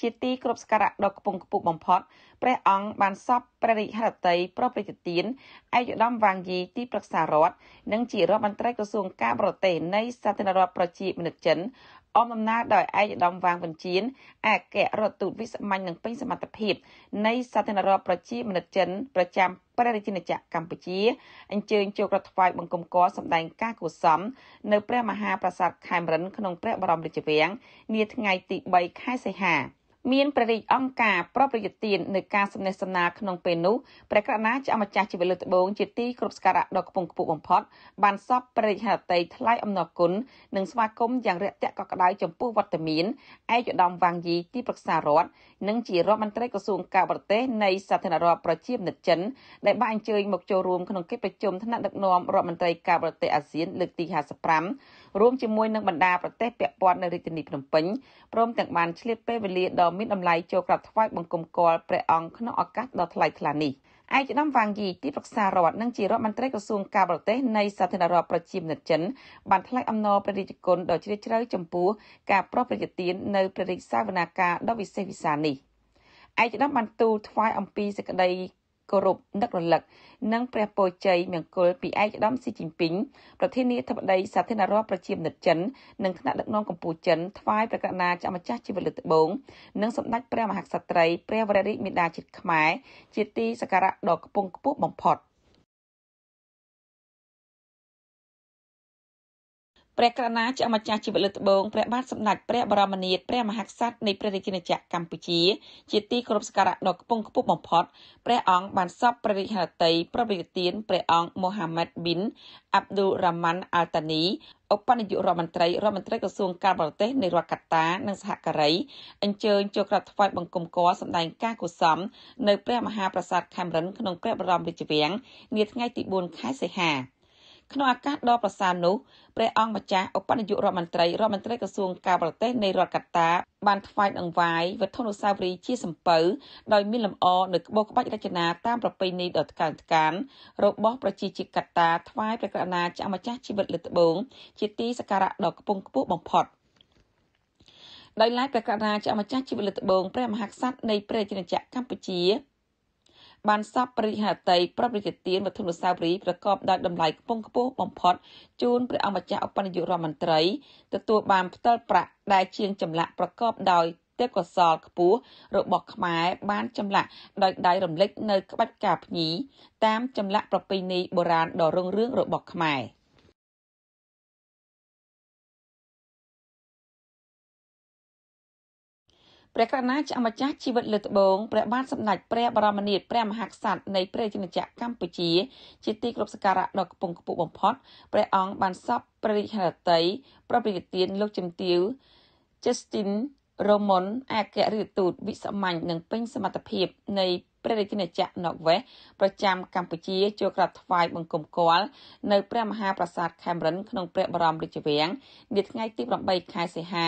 ជាទីគោរពសក្ការៈដ៏ខ្ពង់ខ្ពស់បំផុតព្រះអង្គបានសពព្រះរាជហឫទ័យប្រពៃទានឯកឧត្តមវ៉ាងយីទីប្រឹក្សារដ្ឋនិងជារដ្ឋមន្ត្រីក្រសួងការបរទេសនៃសាធារណរដ្ឋប្រជាមានិតចិនអំអំណាចដោយឯកឧត្តមវាងវិញ្ជៀនអគ្គរដ្ឋទូតវិសាមញ្ញនិងពេញសមត្ថភាព នៃសាធារណរដ្ឋប្រជាមានិតចិន ប្រចាំព្រះរាជាណាចក្រកម្ពុជាអញ្ជើញជោគរដ្ឋថ្វាយបង្គំកសម្ដែងការគួសមនៅព្រះមហាប្រាសាទខេមរិនក្នុង ព្រះបរមរាជវាំងនាថ្ងៃទី3ខែសីហា។មានព្រះរាជអង្គការប្រប្រយុទ្ធទាននៃការសំណេះសំណាលក្នុងពេលនោះព្រះករណាជាម្ចាស់ជីវិតលើត្បូងជាទីគ្រប់សក្ការៈដ៏ខ្ពង់ខ្ពស់បំផុតបានសពព្រះរាជហឫទ័យថ្លៃអំណរគុណនិងស្វាគមន៍យ៉ាងរាក់ទាក់កក់ក្ដៅចំពោះវត្តមានឯកឧត្តមវ៉ាងយីទីប្រឹក្សារដ្ឋនិងជារដ្ឋមន្ត្រីក្រសួងការបរទេសនៃសាធារណរដ្ឋប្រជាមានិតចិនដែលបានអញ្ជើញមកចូលរួមក្នុងកិច្ចប្រជុំថ្នាក់ដឹកនាំរដ្ឋមន្ត្រីការបរទេសអាស៊ានលើកទី55រួមជាមួយនឹងបណ្ដាប្រទេសពាក់ព័ន្ធនៅរាជធានីភ្នំពេញព្រមទាំងបានឆ្លៀតពេលវេលាដ៏មានតម្លៃចូលក្រាបថ្វាយបង្គំគាល់ព្រះអង្គក្នុងឱកាសដ៏ថ្លៃថ្លានេះឯកឧត្តមវ៉ាងយីទីប្រឹក្សារដ្ឋនិងជារដ្ឋមន្ត្រីក្រសួងការបរទេសនៃសាធារណរដ្ឋប្រជាមានិតចិនបានថ្លែងអំណរព្រះរាជគុណដ៏ជ្រាលជ្រៅចំពោះការប្រោសប្រតិទាននៅព្រះរាជសាវនាការដ៏វិសេសវិសាលនេះឯកឧត្តមបានទូលថ្វាយអំពីសេចក្តីគោរពនឹករលឹកនិងព្រះពរជ័យមង្គលពីឯកឧត្តមស៊ីជីនពីងប្រធានាធិបតីសាធារណរដ្ឋប្រជាមានិតចិននិងថ្នាក់ដឹកនាំកម្ពុជាចិនថ្វាយប្រកាសណាចអម្ចាស់ជីវិតលើត្បូងនិងសម្ដេចព្រះមហាក្សត្រីព្រះវររាជមាតាជាតិខ្មែរជាទីសក្ការៈដ៏ខ្ពង់ខ្ពស់បំផុតព្រះករណាជាម្ចាស់ជីវិតលើត្បូងព្រះបាទសម្ដេចព្រះបរមនាថព្រះមហាក្សត្រនៃព្រះរាជាណាចក្រកម្ពុជាជាទីគោរពសក្ការៈដ៏ខ្ពង់ខ្ពស់បំផុតព្រះអង្គបានសពព្រះរាជហឫទ័យប្រពៃទានព្រះអង្គមូហាម៉ាត់ប៊ីន អាប់ឌូរ៉ាម៉ាន់អាល់តានីអបនយុរដ្ឋមន្ត្រីរដ្ឋមន្ត្រីក្រសួងការបរទេសនៃរដ្ឋកាតានិងសហការីអញ្ជើញចូលក្រាបថ្វាយបង្គំកសម្ដែងការកុសលនៅព្រះមហាប្រាសាទខេមរិនក្នុងព្រះបរមរាជវាំងនាថ្ងៃទី4ខែសីហា។ក្នុងឱកាសដ៏ប្រសើរនោះព្រះអង្គម្ចាស់ឧបនាយករដ្ឋមន្ត្រីរដ្ឋមន្ត្រីក្រសួងការបរទេសនៃរដ្ឋកាតាបានថ្វាយអង្វាយវត្ថុអនុស្សាវរីយ៍ជាសម្ពៅដោយមានលម្អនៅក្បូរក្បាច់រចនាតាមប្រពៃណីដ៏កានថ្កានរបស់ប្រជាជាតិកាតាថ្វាយព្រះករុណាចាម្ចាស់ជីវិតលើត្បូងជាទីសក្ការៈដ៏ខ្ពង់ខ្ពស់បំផុតដោយឡែកព្រះករុណាចាម្ចាស់ជីវិតលើត្បូងព្រះមហាក្សត្រនៃព្រះរាជាណាចក្រកម្ពុជាបានសពព្រះហតីប្រពៃតិទានវត្ថុនុស្សាវរីយ៍ប្រកបដោយតម្លៃខ្ពង់ខ្ពស់បំផុតជូនព្រះអង្គម្ចាស់ឧបនាយករដ្ឋមន្ត្រីទទួលបានផ្ទាល់ប្រាក់ដែលជាងចម្លាក់ប្រកប ដោយទេពកោសលខ្ពស់របស់ខ្មែរបានចម្លាក់ដោយដៃរំលេចនៅ ក្បាច់ផ្កាភ្ញីតាមចម្លាក់ប្រពៃណីបុរាណដ៏រុងរឿងរបស់ខ្មែរ។ព្រះករណាជាម្ចាស់ជីវិតលើត្បូងព្រះបាទសម្ដេចព្រះបរមនាថព្រះមហាក្សត្រនៃព្រះរាជាណាចក្រកម្ពុជាជាទីគោរពសក្ការៈដ៏ខ្ពង់ខ្ពស់បំផុតព្រះអង្គបានសពព្រះរាជហឫទ័យប្រពៃទានលោកជំទាវ Justin រ៉ូម៉ុនអគ្គរដ្ឋទូតវិសាមញ្ញនិងពេញ សមត្ថភាពនៃព្រះរាជាណាចក្រណ័រវេសប្រចាំ កម្ពុជាចូលក្រាបថ្វាយបង្គំគាល់នៅព្រះមហាប្រាសាទខេមរិនក្នុងព្រះបរមរាជវាំងនាថ្ងៃទី8ខែសីហា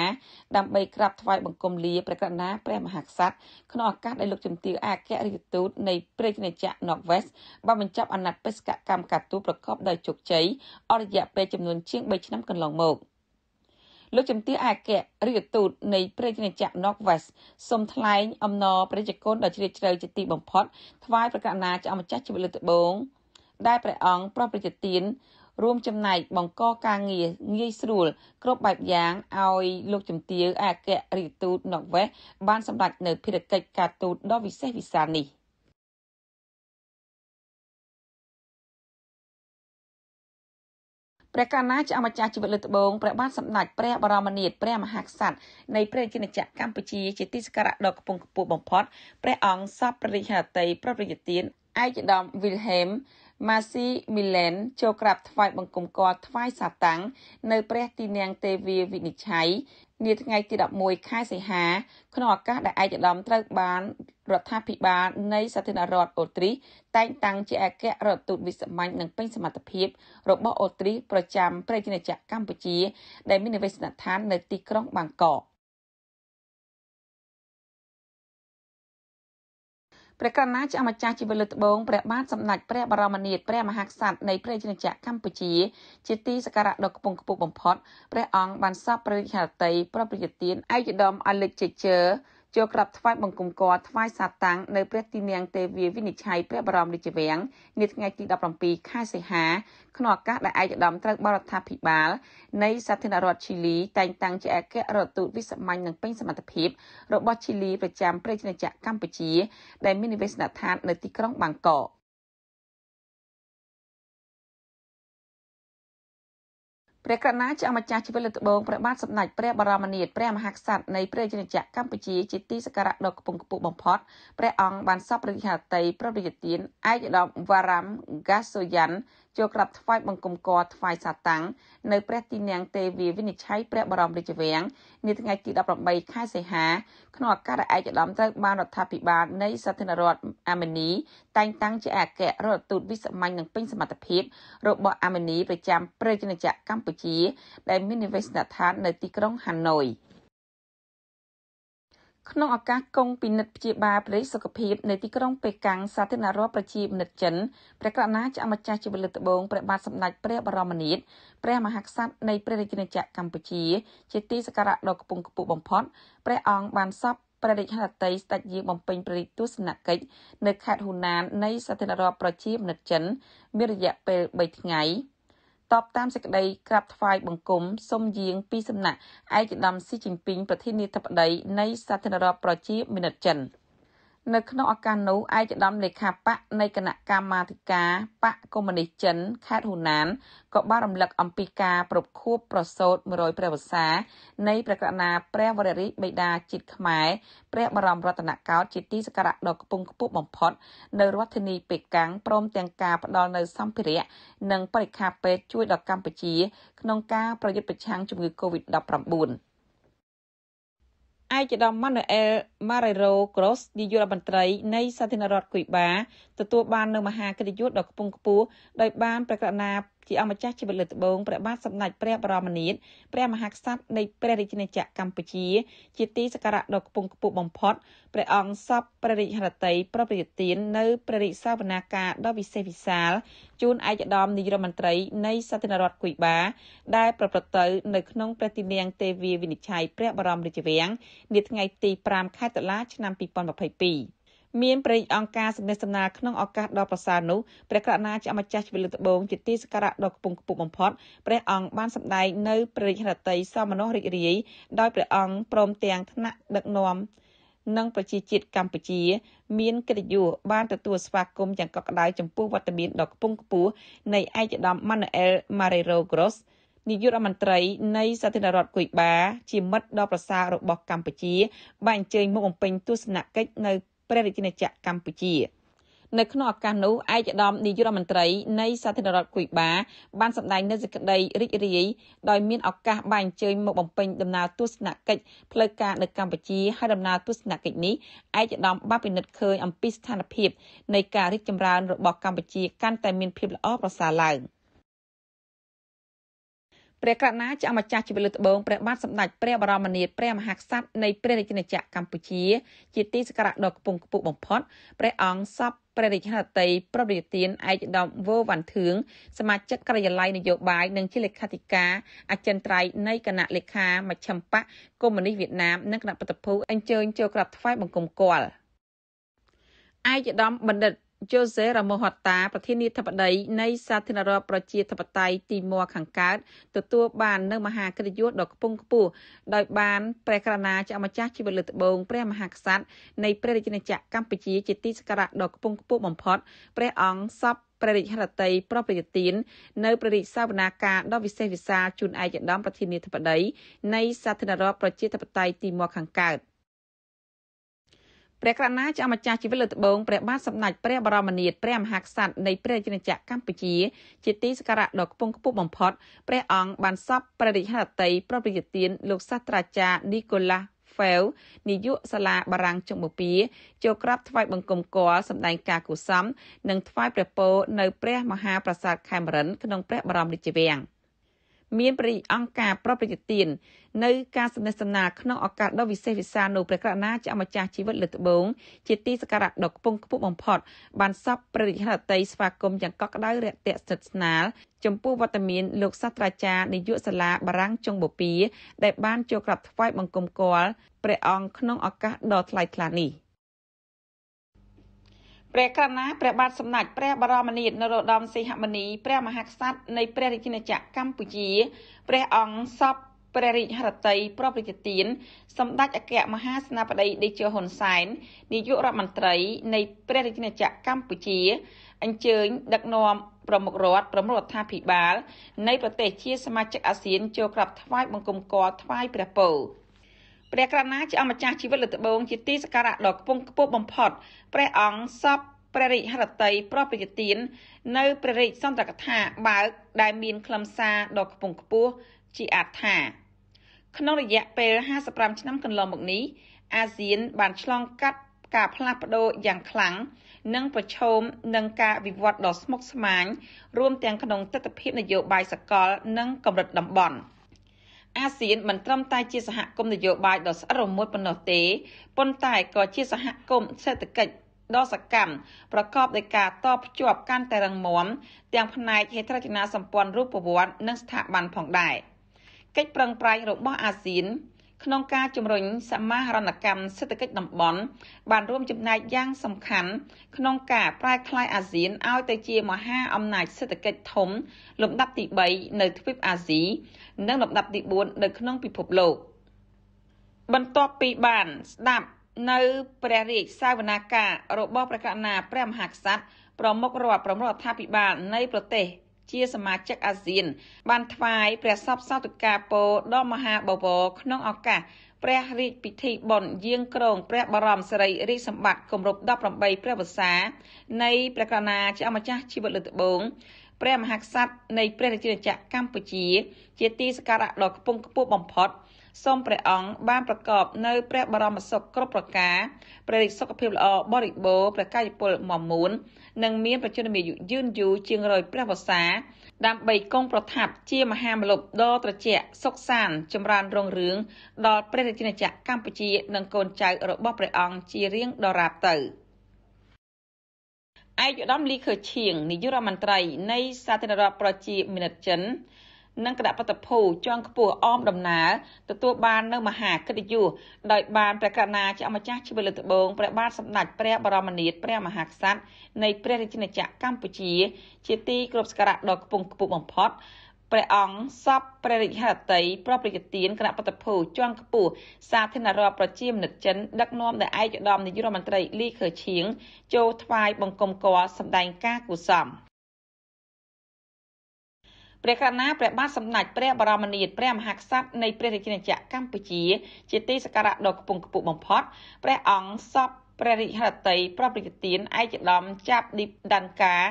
ដើម្បីក្រាបថ្វាយបង្គំលាព្រះករុណាព្រះមហាក្សត្រក្នុងឱកាសដែលលោកជំទាវអគ្គរដ្ឋទូតនៃព្រះរាជាណាចក្រណ័រវេសបានបញ្ចប់អាណត្តិបេសកកម្មកាទូប្រកបដោយជោគជ័យអស់រយៈពេលចំនួនជាង3ឆ្នាំកន្លងមក។លោកជំទាវអគ្គរដ្ឋទូតនៃប្រជាណាចក្រ North West សូមថ្លែងអំណរប្រជាជនដ៏ជ្រាលជ្រៅជាទីបំផុតថ្វាយប្រកាសណាជាអម្ចាស់ជីវិតលើត្បូងដែលព្រះអង្គប្រោសប្រជាទានរួមចំណែកបង្កការងារងាយស្រួលគ្រប់បែបយ៉ាងឲ្យលោកជំទាវអគ្គរដ្ឋទូត North West បានសម្រេចនៅភារកិច្ចការទូតដ៏វិសេសវិសាលនេះ។ព្រះកណាជាអម្ចាស់ជីវិតលើត្បូងព្រះបាទសម្ដេចព្រះបរមនាថព្រះមហាក្សត្រនៃព្រះរាជាណាចក្រកម្ពុជាជាទីសក្ការៈដ៏ខ្ពង់ខ្ពស់បំផុតព្រះអង្គសពព្រះរាជហឫទ័យប្រពៃយទានឯកឧត្តមវីលហេមម៉ាស៊ីមីលែនចូលក្រាបថ្វាយបង្គំគាល់ថ្វាយសាតាំងនៅព្រះទីនាងទេវាវិនិច្ឆ័យនាថ្ងៃទី11ខែសីហាក្នុងឱកាសដែលឯកឧត្តមត្រូវបាន រដ្ឋាភិបាលនៃសាធារណរដ្ឋអូទ្រីសតែងតាំងជាអគ្គរដ្ឋទូតវិសាមញ្ញនិងពេញសមត្ថភាពរបស់អូទ្រីសប្រចាំព្រះរាជាណាចក្រកម្ពុជាដែលមាននិវេសនដ្ឋាននៅទីក្រុងបាងកកព្រះករណាជាម្ចាស់ជីវិតលើត្បូងព្រះបាទសម្ដេចព្រះបរមនាថព្រះមហាក្សត្រនៃព្រះរាជាណាចក្រកម្ពុជាជាទីសក្ការៈដ៏ខ្ពង់ខ្ពស់បំផុតព្រះអង្គបានសពព្រះរាជហឫទ័យប្រពៃទានឯកឧត្តមអលិចជេជើចូលក្រាបថ្វាយបង្គំគាត់ថ្វាយសាតាំងនៅព្រះទីនាងទេវាវិនិច្ឆ័យព្រះបរមរាជវាំងនាថ្ងៃទី17ខែសីហាក្នុងឱកាសដែលឯកឧត្តម ត្រូវបរដ្ឋាភិបាលនៃសាធារណរដ្ឋឈីលីតែងតាំងជាអគ្គរដ្ឋទូតវិសាមញ្ញនិងពេញសមត្ថភាព របស់ឈីលីប្រចាំព្រះរាជាណាចក្រកម្ពុជាដែលមាននិវេសនដ្ឋាននៅទីក្រុង បាងកក។ព្រះកណាជាម្ចាស់ជីវិតលើត្បូងព្រះបាទសម្ដេចព្រះបរមនាថព្រះមហាក្សត្រនៃព្រះរាជាណាចក្រកម្ពុជាជាទីសក្ការៈដ៏ខ្ពង់ខ្ពស់បំផុតព្រះអង្គបានសពព្រះវិហារតីប្រតិយទានឯកឧត្តមវរ៉ាំហ្គាសូយ៉ាន់យកក្រាប់ថ្វាយបង្គំកថ្វាយសាតាំង នៅព្រះទីនាំងទេវាវិនិច្ឆ័យព្រះបរមរាជវាំងនាថ្ងៃទី18ខែសីហាក្នុងឱកាសដែលឯកឧត្តមត្រូវបានរដ្ឋាភិបាលនៃសាធារណរដ្ឋអាមេនីតែងតាំងជាអគ្គរដ្ឋទូតវិសាមញ្ញនិងពេញសមត្ថភាព របស់អាមេនីប្រចាំព្រះរាជាណាចក្រកម្ពុជាដែលមាននិវេសនដ្ឋាននៅទីក្រុងហាណូយ។ក្នុងឱកាសគង់ពិនិត្យព្យាបាលប្រទេសសុខភាពនៅទីក្រុងប៉េកាំងសាធារណរដ្ឋប្រជាមានិតចិនព្រះករណាចអមចាស់ជីវិលត្បូងព្រះបាទសម្ដេចព្រះបរមនាថព្រះមហាក្សត្រនៃព្រះរាជាណាចក្រកម្ពុជាជាទីសក្ការៈដ៏ខ្ពង់ខ្ពស់បំផុតព្រះអង្គបានសពព្រះរាជហឫទ័យស្ដេចយាងបំពេញព្រះរាជទស្សនកិច្ចនៅខេត្តហ៊ូណាន នៃសាធារណរដ្ឋប្រជាមានិតចិន មានរយៈពេល3ថ្ងៃតបតាមសេចក្តីក្រាបថ្វាយបង្គំសុំយាងពីសំណាក់ឯកឧត្តមស៊ីជីនពីងប្រធានាធិបតី នៃសាធារណរដ្ឋប្រជាមានិតចិន។នៅក្នុងឱកាសនោះឯកឧត្តមលេខាបកនៃគណៈកម្មាធិការបកកុម្មុយនីសចិនខេត្តហ៊ូណានក៏បានរំលឹកអំពីការប្រខួបប្រសូត100ព្រះវស្សា នៃព្រះករណា ព្រះវររាជបិតាជាតិខ្មែរព្រះបរមរតនកោដ្ឋជាទីសក្ការៈដ៏ខ្ពង់ខ្ពស់បំផុត នៅរដ្ឋធានីប៉េកាំងព្រមទាំងការផ្ដល់នូវសម្ភារៈនិងបរិក្ខារពេទ្យជួយដល់កម្ពុជាក្នុងការប្រយុទ្ធប្រឆាំងជំងឺ Covid-19 ឯកឧត្តមម៉ាណូអែលម៉ារ៉េរ៉ូក្រូសនាយករដ្ឋមន្ត្រីនៃសាធារណរដ្ឋគុយបាទទួលបាននូវមហាកិត្តិយសដ៏ខ្ពង់ខ្ពស់ដោយបានប្រកាសណាជាអង្គម្ចាស់ជីវិតលើត្បូងព្រះបាទសម្ដេចព្រះបរមនាថព្រះមហាក្សត្រនៃព្រះរាជាណាចក្រកម្ពុជាជាទីសក្ការៈដ៏ខ្ពង់ខ្ពស់បំផុតព្រះអង្គសពព្រះរាជហឫទ័យប្រពៃទាននៅព្រះរាជសាវនាការដ៏វិសេសវិសាល ជូនឯកឧត្តមនាយរដ្ឋមន្ត្រីនៃសាធារណរដ្ឋគួយបាដែលប្រព្រឹត្តទៅនៅក្នុងព្រះទីលាងទេវាវិនិច្ឆ័យព្រះបរមរាជវាំងនាថ្ងៃទី5ខែតុលាឆ្នាំ2022មានប្រេកអង្គការសម្ដែងសម្ដាលក្នុងឱកាសដ៏ប្រសើរនោះព្រះករណាជាម្ចាស់ជីវិតលើត្បូងជាទីសក្ការៈដ៏ខ្ពង់ខ្ពស់បំផុតព្រះអង្គបានសម្ដែងនៅព្រះរាជហឫទ័យសមនោរីករាយដោយព្រះអង្គព្រមទាំងថ្នាក់ដឹកនាំនិងប្រជាជាតិកម្ពុជា មានកិត្តិយសបានទទួលស្វាគមន៍យ៉ាងកក់ក្តៅចំពោះវត្តមានដ៏ខ្ពង់ខ្ពស់នៃឯកឧត្តម Manuel Marrero Gross នាយករដ្ឋមន្ត្រីនៃសាធារណរដ្ឋកុយបា ជាមិត្តដ៏ប្រសើររបស់កម្ពុជា បានអញ្ជើញមកបំពេញទស្សនកិច្ចនៅព្រះរាជាណាចក្រកម្ពុជា នៅក្នុងឱកាសនោះឯកឧត្តមនាយករដ្ឋមន្ត្រីនៃសាធារណរដ្ឋគុយបា បានសម្ដែងនូវសេចក្តីរីករាយដោយមានឱកាសបានអញ្ជើញមកបំពេញដំណើរទស្សនកិច្ចផ្លូវការនៅកម្ពុជា ហើយដំណើរទស្សនកិច្ចនេះឯកឧត្តមបានពិនិត្យឃើញអំពីស្ថានភាពនៃការរីកចម្រើនរបស់កម្ពុជា កាន់តែមានភាពល្អប្រសើរឡើង។ព្រះករណាជាអម្ចាស់ជីវិតលើត្បូងព្រះបាទសម្ដេចព្រះបរមនាថព្រះមហាក្សត្រនៃព្រះរាជាណាចក្រកម្ពុជាជាទីសក្ការៈដ៏ខ្ពង់ខ្ពស់បំផុតព្រះអង្គសពព្រះរាជាណាតីប្រតិទានឯកឧត្តមវវ៉ាន់ធឿងសមាជិកការិយាល័យនយោបាយនិងជាលេខាធិការអចិន្ត្រៃយ៍នៃគណៈលេខាមជ្ឈិមបកកុម្មុយនីសវៀតណាមនិងគណៈបព្វភូអញ្ជើញចូលក្រាបថ្វាយបង្គំគាល់ឯកឧត្តមបណ្ឌិតយូសេរ៉ាម៉ូហតាប្រធានាធិបតីនៃសាធារណរដ្ឋប្រជាធិបតេយ្យទីម៉ូខាងកើតទទួលបាននូវមហាកិត្តិយសដ៏ខ្ពង់ខ្ពស់ដោយបានព្រះករណាជាម្ចាស់ជីវិតលើត្បូងព្រះមហាក្សត្រនៃព្រះរាជាណាចក្រកម្ពុជាជាទីសក្ការៈដ៏ខ្ពង់ខ្ពស់បំផុតព្រះអង្គសពព្រះរាជហឫទ័យប្រពៃទាននៅព្រះរាជសាវនាការដ៏វិសេសវិសាលជូនឯកឧត្តមប្រធានាធិបតីនៃសាធារណរដ្ឋប្រជាធិបតេយ្យទីម៉ូខាងកើតព្រះករណាជាអម្ចាស់ជីវិតលើត្បូងព្រះបាទសម្ដេចព្រះបរមនាថព្រះមហាក្សត្រនៃព្រះរាជាណាចក្រកម្ពុជាជាទីសក្ការៈដ៏ខ្ពង់ខ្ពស់បំផុតព្រះអង្គបានសពព្រះរាជហឫទ័យប្រពៃទានលោកសាស្ត្រាចារ្យនីកូឡាហ្វែលនាយកសាលាបារាំងចុងបពាចូលក្រាបថ្វាយបង្គំគាល់សម្ដែងការគូសំនិងថ្វាយព្រះពរនៅព្រះមហាប្រាសាទខេមរិនក្នុងព្រះបរមរាជវាំង។មានប្រតិអង្គការប្រប្រតិទាននៅការសន្និសីនាក្នុងឱកាសដ៏វិសេសវិសាលនោះព្រះករណាជាម្ចាស់ជីវិតលើត្បូងជាទីសក្ការៈដ៏ខ្ពង់ខ្ពស់បំផុតបានសពព្រះរាជាតតីស្វាគមន៍យ៉ាងកក់ក្ដៅរាក់ទាក់ស្និទ្ធស្នាលចំពោះវត្តមានលោកសាស្ត្រាចារ្យនាយកសាលាបារាំងចុងបូព៌ាដែលបានចូលក្រាបថ្វាយបង្គំគាល់ព្រះអង្គក្នុងឱកាសដ៏ថ្លៃថ្លានេះ។ព្រះករណាព្រះបាទសម្ដេចព្រះបរមនាថនរោត្តមសីហមុនី ព្រះមហាក្សត្រនៃព្រះរាជាណាចក្រកម្ពុជាព្រះអង្គសពព្រះរាជហឫទ័យប្រពៃទានសម្ដេចអគ្គមហាសេនាបតីតេជោហ៊ុនសែននាយករដ្ឋមន្ត្រីនៃព្រះរាជាណាចក្រកម្ពុជា អញ្ជើញ ដឹកនាំប្រមុខរដ្ឋប្រមុខរដ្ឋាភិបាល នៃប្រទេសជាសមាជិកអាស៊ានចូលក្រាបថ្វាយបង្គំកថ្វាយព្រះពរព្រះករណាជាអម្ចាស់ជីវិតលើត្បូងជាទីសក្ការៈដ៏ខ្ពង់ខ្ពស់បំផុតព្រះអង្គសពព្រះរាជហឫទ័យប្រពៃទាននៅព្រះរាជសន្ទរកថាបើកដែលមានខ្លឹមសារដ៏ខ្ពង់ខ្ពស់ជាអត្ថាក្នុងរយៈពេល55ឆ្នាំកន្លងមកនេះអាស៊ានបានឆ្លងកាត់ការផ្លាស់ប្ដូរយ៉ាងខ្លាំងនិងប្រឈមនឹងការវិវត្តដ៏ស្មុគស្មាញរួមទាំងក្នុងទស្សនវិជ្ជានយោបាយសកល និងកម្រិតតំបន់។អាស៊ានមិនត្រឹមតែជាសហគមន៍នយោបាយដ៏ស្អិតរមួតប៉ុណ្ណោះទេប៉ុន្តែក៏ជាសហគមន៍សេដ្ឋកិច្ចដ៏សកម្មប្រកបដោយការតបភ្ជាប់កាន់តែរឹងមាំទាំងផ្នែកហេដ្ឋារចនាសម្ព័ន្ធរូបវ័ណ្ឌនិងស្ថាប័នផងដែរកិច្ចប្រឹងប្រែងរបស់អាស៊ានក្នុងការជំរុញសមាហរណកម្មសេដ្ឋកិច្ចតំបន់បានរួមចំណែកយ៉ាងសំខាន់ក្នុងការ ប្រែក្លាយអាស៊ានឲ្យទៅជាមហា អំណាចសេដ្ឋកិច្ចធំ លំដាប់ទី3នៅទ្វីបអាស៊ីនិងលំដាប់ទី4នៅក្នុងពិភពលោកបន្ទាប់ពីបានស្ដាប់នៅ ព្រះរាជសាវនាការរបស់ព្រះកណាព្រះមហាក្សត្រប្រមុខរដ្ឋប្រមុខរដ្ឋាភិបាលនៃប្រទេសជាសមាជិកអាស៊ាន បានថ្វាយព្រះសពសោតិកាពោដ៏មហាបវរក្នុងឱកាសព្រះរាជពិធីបុណ្យយាងក្រងព្រះបរមសារីរាជសម្បត្តិគម្រប់18ព្រះវស្សានៃព្រះកណាជាអម្ចាស់ជីវិតលើត្បូងព្រះមហាក្សត្រនៃព្រះរាជាណាចក្រកម្ពុជាជាទីសក្ការៈដ៏ខ្ពង់ខ្ពស់បំផុត។សូមព្រះអង្គបានប្រកបនៅព្រះបរមសុខគ្រប់ប្រការព្រះរាជសុខភាពល្អបរិបូរព្រះកាយពលមមួននិងមានប្រជជនមាយុយឺនយូរជាងរយព្រះវស្សាដើម្បីគង់ប្រថាប់ជាមហាមលុបដ៏ត្រជាក់សុខសាន្តចម្រើនរុងរឿងដល់ព្រះរាជាណាចក្រកម្ពុជានិងកូនចៅរបស់ព្រះអង្គជារៀងដរាបទៅឯកឧត្តមលីខឺឈៀងនាយករដ្ឋមន្ត្រី នៃសាធារណរដ្ឋប្រជាមានិតចិននិងគណៈបតភូជាន់ខ្ពស់អមដំណើរទទួលបាននៅមហាកិត្តិយសដោយបានព្រះកណាជាម្ចាស់ជីវិតលើត្បូងព្រះបាទសម្ដេចព្រះបរមនាថព្រះមហាក្សត្រនៃព្រះរាជាណាចក្រកម្ពុជា ជាទីគោរពសក្ការៈដ៏ខ្ពង់ខ្ពស់បំផុតព្រះអង្គសពព្រះរាជហឫទ័យប្រពៃទានគណៈបតភូជាន់ខ្ពស់សាធារណរដ្ឋប្រជាមានិតចិនដឹកនាំដោយឯកឧត្តមនាយករដ្ឋមន្ត្រីលីខឺឈៀងចូលថ្វាយបង្គំគាល់សម្ដែងការគូសំ។ព្រះកណាព្រះបាទសម្ដេចព្រះបរមនាថព្រះមហាក្សត្រនៃព្រះរាជាណាចក្រកម្ពុជាជាទីសក្ការៈដ៏ខ្ពង់ខ្ពស់បំផុតព្រះអង្គសពព្រះរាជហឫទ័យប្រពៃទានឯកឧត្តមចាប់ឌីបដង្ការ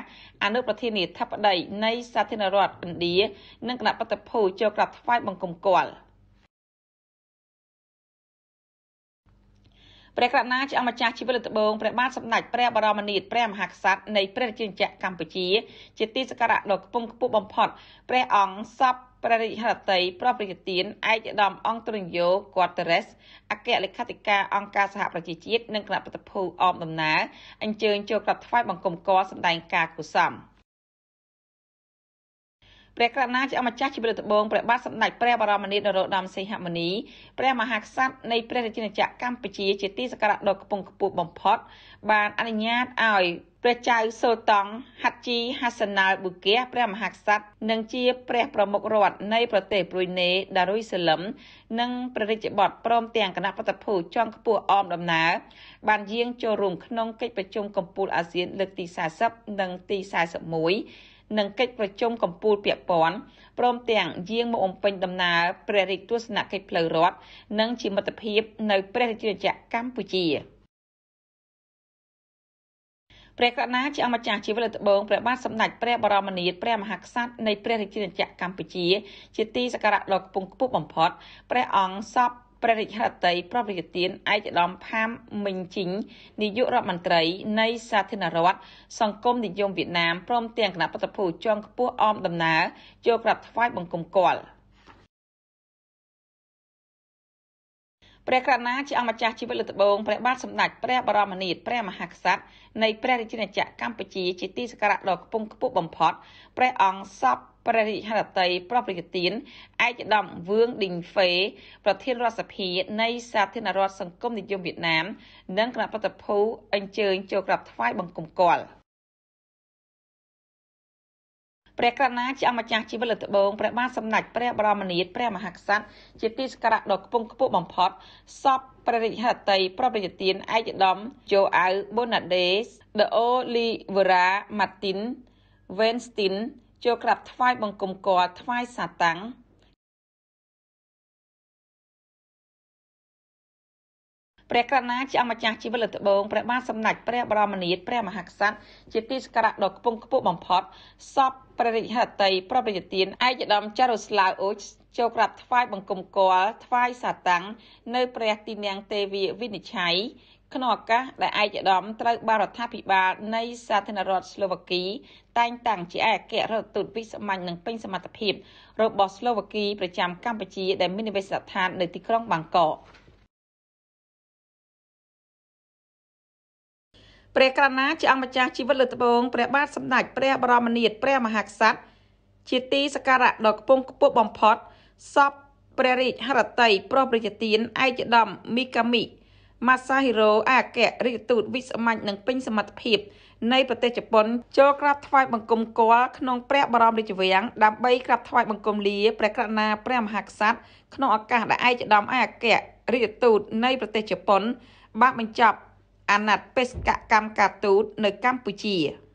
អនុប្រធានាធិបតីនៃសាធារណរដ្ឋឥណ្ឌានិងគណៈបតភូចូលក្រាបថ្វាយបង្គំគាល់។ព្រះករណាជាអម្ចាស់ជីវិតលើត្បូងព្រះបាទសម្ដេចព្រះបរមនាថព្រះមហាក្សត្រនៃព្រះរាជាណាចក្រកម្ពុជាជាទីសក្ការៈដ៏ខ្ពង់ខ្ពស់បំផុតព្រះអង្គសពព្រះរាជហឫទ័យប្រពរយទានឯកឧត្តមអង្គទ្រញ្ញោកតរេសអគ្គលេខាធិការអង្គការសហប្រជាជាតិនិងគណៈបព្វភូអមដំណើរអញ្ជើញចូលក្រាបថ្វាយបង្គំកសម្ដែងការគូសំ។ព្រះករណាជាអម្ចាស់ជីវិតត្បូងព្រះបាទសម្ដេចព្រះបរមនាថនរោត្តមសីហមុនីព្រះមហាក្សត្រនៃព្រះរាជាណាចក្រកម្ពុជាជាទីសក្ការៈដ៏ខ្ពង់ខ្ពស់បំផុត បានអនុញ្ញាតឲ្យព្រះចៅសូតង់ហាត់ជីហាសណាលប៊ូគៀព្រះមហាក្សត្រនិងជាព្រះប្រមុខរដ្ឋនៃប្រទេសប្រ៊ុយណេដារុយសាឡឹមនិងព្រះរាជបុត្រព្រមទាំងគណៈបព្វភូជាន់ខ្ពស់អមដំណើរបានយាងចូលរួមក្នុងកិច្ចប្រជុំកំពូលអាស៊ានលើកទី40និងទី41និងកិច្ចប្រជុំកម្ពុជាពាក់ព័ន្ធព្រមទាំងយាងមកអំពេញដំណើរព្រះរាជទស្សនកិច្ចផ្លូវរដ្ឋនិងជាមិត្តភាព នៅព្រះរាជាណាចក្រកម្ពុជាព្រះកណាជាអម្ចាស់ជីវិតត្បូងព្រះបាទសម្ដេចព្រះបរមនាថព្រះមហាក្សត្រនៃព្រះរាជាណាចក្រកម្ពុជាជាទីសក្ការៈដ៏ខ្ពង់ខ្ពស់បំផុតព្រះអង្គសពព្រះរាជហឫទ័យប្រវិធានឯកឧត្តមផាមមិញជីងនាយករដ្ឋមន្ត្រី នៃសាធារណរដ្ឋសង្គមនិយមវៀតណាមព្រមទាំងគណៈបព្វភូជាន់ខ្ពស់អមដំណើរចូលក្រាបថ្វាយបង្គំគាល់ព្រះករណាជាអង្គម្ចាស់ជីវិតលើត្បូងព្រះបាទសម្ដេចព្រះបរមនាថព្រះមហាក្សត្រនៃ ព្រះរាជាណាចក្រកម្ពុជា ជាទីសក្ការៈដ៏ខ្ពង់ខ្ពស់បំផុតព្រះអង្គសពព្រះរាជហឫទ័យប្រពៃទានឯកឧត្តមវឿងឌីងហ្វេប្រធានរដ្ឋសភា នៃសាធារណរដ្ឋសង្គមនិយមវៀតណាមនិងគណៈប្រតិភូអញ្ជើញចូលក្រាបថ្វាយបង្គំគាល់ព្រះកណាជាអម្ចាស់ជីវិតលើត្បូងព្រះ បាទសម្ដេចព្រះបរមនាថព្រះមហាក្សត្រជាទីសក្ការៈដ៏ខ្ពង់ខ្ពស់បំផុតសពព្រះរាជហឫទ័យប្រពៃទានឯកឧត្តមជូអៅប៊ុនណាដេសដេអូលីវេរ៉ាម៉ាទីនវេនស្ទីនចូលក្រាបថ្វាយបង្គំគាល់ថ្វាយសាតាំងព្រះករណាជាអម្ចាស់ជីវិតលើត្បូងព្រះបាទសម្ដេចព្រះបរមនាថព្រះមហាក្សត្រជាទីសក្ការៈដ៏ខ្ពង់ខ្ពស់បំផុតសពព្រះរាជហឫទ័យប្រពៃទានឯកឧត្តមចារុស្លាវអូចចូលក្រាបថ្វាយបង្គំគាល់ថ្វាយសាតាំងនៅព្រះទីនាំងទេវីវិនិច្ឆ័យក្នុងឱកាសដែលឯកឧត្តមត្រូវបានរដ្ឋាភិបាលនៃសាធារណរដ្ឋស្លូវ៉ាគីតែងតាំងជាឯកអគ្គរដ្ឋទូតវិសាមញ្ញនិងពេញសមត្ថភាព របស់ស្លូវ៉ាគីប្រចាំកម្ពុជាដែលមាននិវេសដ្ឋាននៅទីក្រុងបាងកកព្រះក្រណាជាអង្គម្ចាស់ជីវិតលើត្បូងព្រះបាទសម្ដេចព្រះបរមនាថព្រះមហាក្សត្រជាទីសក្ការៈដ៏ខ្ពង់ខ្ពស់បំផុតសពព្រះរាជហឫទ័យប្រុសប្រជាទានឯកឧត្តមមីកាមីម៉ាសាហ៊ីរ៉ូអគ្គរដ្ឋទូតវិសាមញ្ញនិងពេញសមត្ថភាពនៃប្រទេសជប៉ុនចូលក្រាបថ្វាយបង្គំគាល់ក្នុងព្រះបរមរាជវាំងដើម្បីក្រាបថ្វាយបង្គំលាព្រះករណាព្រះមហាក្សត្រក្នុងឱកាសដែលឯកឧត្តមអគ្គរដ្ឋទូតនៃប្រទេសជប៉ុនបានបញ្ចប់អាណត្តិបេសកកម្មការទូតនៅកម្ពុជា។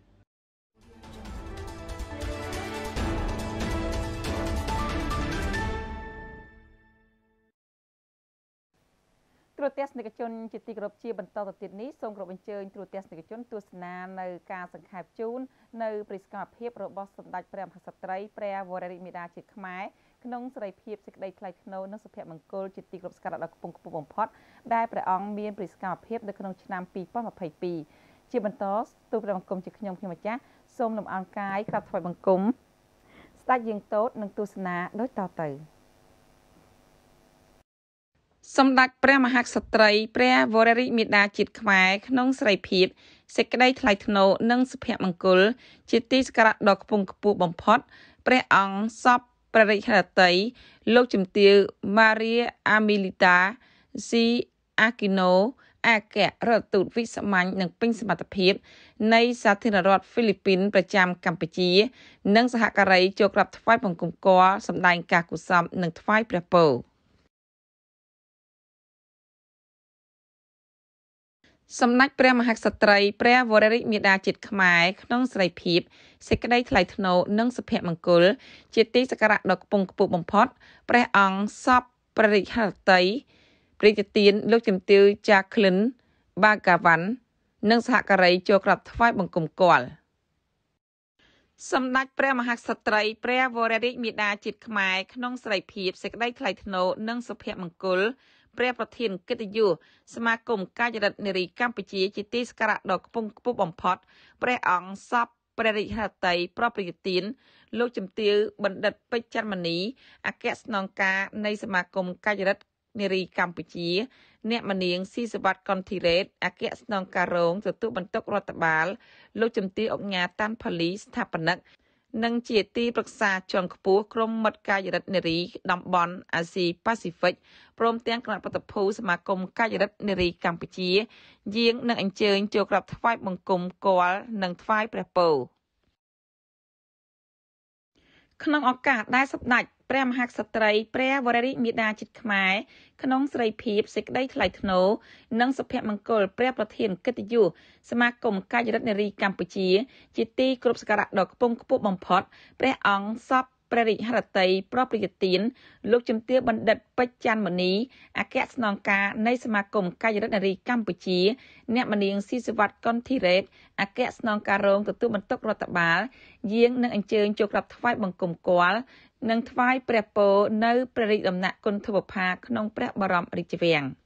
្រទស្សនិកជនជាទីគោរពជាបន្តទៅទៀតនេះសូមគោរពអញ្ជើញទ្រទស្សនិកជនទស្សនានៅការសង្ខេបជូននៅព្រះសកម្មភាពរបស់សម្ដេចព្រះមហាក្សត្រីព្រះវររាជមាតាជាខ្មែរក្នុងសេរីភាពសេចក្តីថ្លៃថ្នូរនិងសុភមង្គលជាទីគោរពសក្ការៈដ៏ខ្ពង់ខ្ពស់បំផុតដែលព្រះអង្គមានព្រះសកម្មភាពនៅក្នុងឆ្នាំ2022ជាបន្តទូព្រះបង្គំជាខ្ញុំខ្ញុំម្ចាស់សូមលំអរកាយក្រាបថ្វាយបង្គំស្ដេចយើងតូតនិងទស្សនាដូចតទៅ។សម្ដេចព្រះមហាក្សត្រីព្រះវររាជមាតាជាតិខ្មែរក្នុងស្រីភាពសេចក្តីថ្លៃថ្នូរនិងសុភមង្គល ជាទីសក្ការៈដ៏ខ្ពង់ខ្ពស់បំផុត ព្រះអង្គសពព្រះរាជហឫទ័យលោកជំទាវម៉ារីអាមីលីតាស៊ីអាគីណូអគ្គរដ្ឋទូតវិសាមញ្ញនិងពេញសមត្ថភាពនៃសាធារណរដ្ឋហ្វីលីពីន ប្រចាំ កម្ពុជា និងសហការីចូលក្រាបថ្វាយបង្គំគាល់សម្ដែងការគោរពនិងថ្វាយព្រះពរ។សម្ដេចព្រះមហាក្សត្រី ព្រះវររាជមាតាជាតិខ្មែរក្នុងសេរីភាពសេចក្តីថ្លៃថ្នូរនិងសុភមង្គលជាទីសក្ការៈដ៏ខ្ពង់ខ្ពស់បំផុតព្រះអង្គសពព្រះរាជហឫទ័យព្រះរាជទានលោកជំទាវចាក្លិនបាកាវ៉ាន់និងសហការីចូលក្រាបថ្វាយបង្គំគាល់សម្ដេចព្រះមហាក្សត្រីព្រះវររាជមាតាជាតិខ្មែរក្នុងសេរីភាពសេចក្តីថ្លៃថ្នូរនិងសុភមង្គលព្រះប្រធានកិត្តិយសសមាគមកាយរដ្ឋនារីកម្ពុជា ជាទីសក្ការៈដ៏ខ្ពង់ខ្ពស់បំផុតព្រះអង្គសពព្រះរាជហឫទ័យប្រពៃទានលោកជំទាវបណ្ឌិតពេជ្រចន្ទមនីអគ្គស្នងការនៃសមាគមកាយរដ្ឋនារីកម្ពុជាអ្នកមនាងស៊ីសវត្តកុនធីរ៉េតអគ្គស្នងការរងទទួលបន្ទុករដ្ឋបាលលោកជំទាវអង្ញាតាន់ផលីស្ថាបនិកនិងជាទីប្រឹក្សាជាន់ខ្ពស់ក្រុមមិត្តកាយរិទ្ធនារីតំបន់អាស៊ីប៉ាស៊ីហ្វិកព្រមទាំងគណៈប្រតិភូសមាគមកាយរិទ្ធនារីកម្ពុជា យាងនឹងអញ្ជើញចូលក្រាបថ្វាយបង្គំគាល់និងថ្វាយព្រះពរ។ក្នុងឱកាសដែលសម្ដេចព្រះមហាក្សត្រីព្រះវររាជមាតាជាតិខ្មែរក្នុងស្រីភាពសេចក្តីថ្លៃថ្នូរនិងសុភមង្គលព្រះប្រធានកិត្តិយសសមាគមកាយរដ្ឋនារីកម្ពុជាជាទីគោរពសក្ការៈដ៏ខ្ពង់ខ្ពស់បំផុតព្រះអង្គសពព្រះរាជហឫទ័យប្រពៃទានលោកជំទាវបណ្ឌិតពេជ្រច័ន្ទមនីអគ្គស្នងការនៃសមាគមកាយរដ្ឋនារីកម្ពុជាអ្នកមនាងស៊ីសវ័តកុនធីរ៉េតអគ្គស្នងការរងទទួលបន្ទុករដ្ឋបាល យាងនឹងអញ្ជើញចូលក្រាបថ្វាយបង្គំគាល់និងថ្វាយព្រះពរនៅព្រះរាជដំណាក់គុណធវផា ក្នុងព្រះបរមរាជវាំង។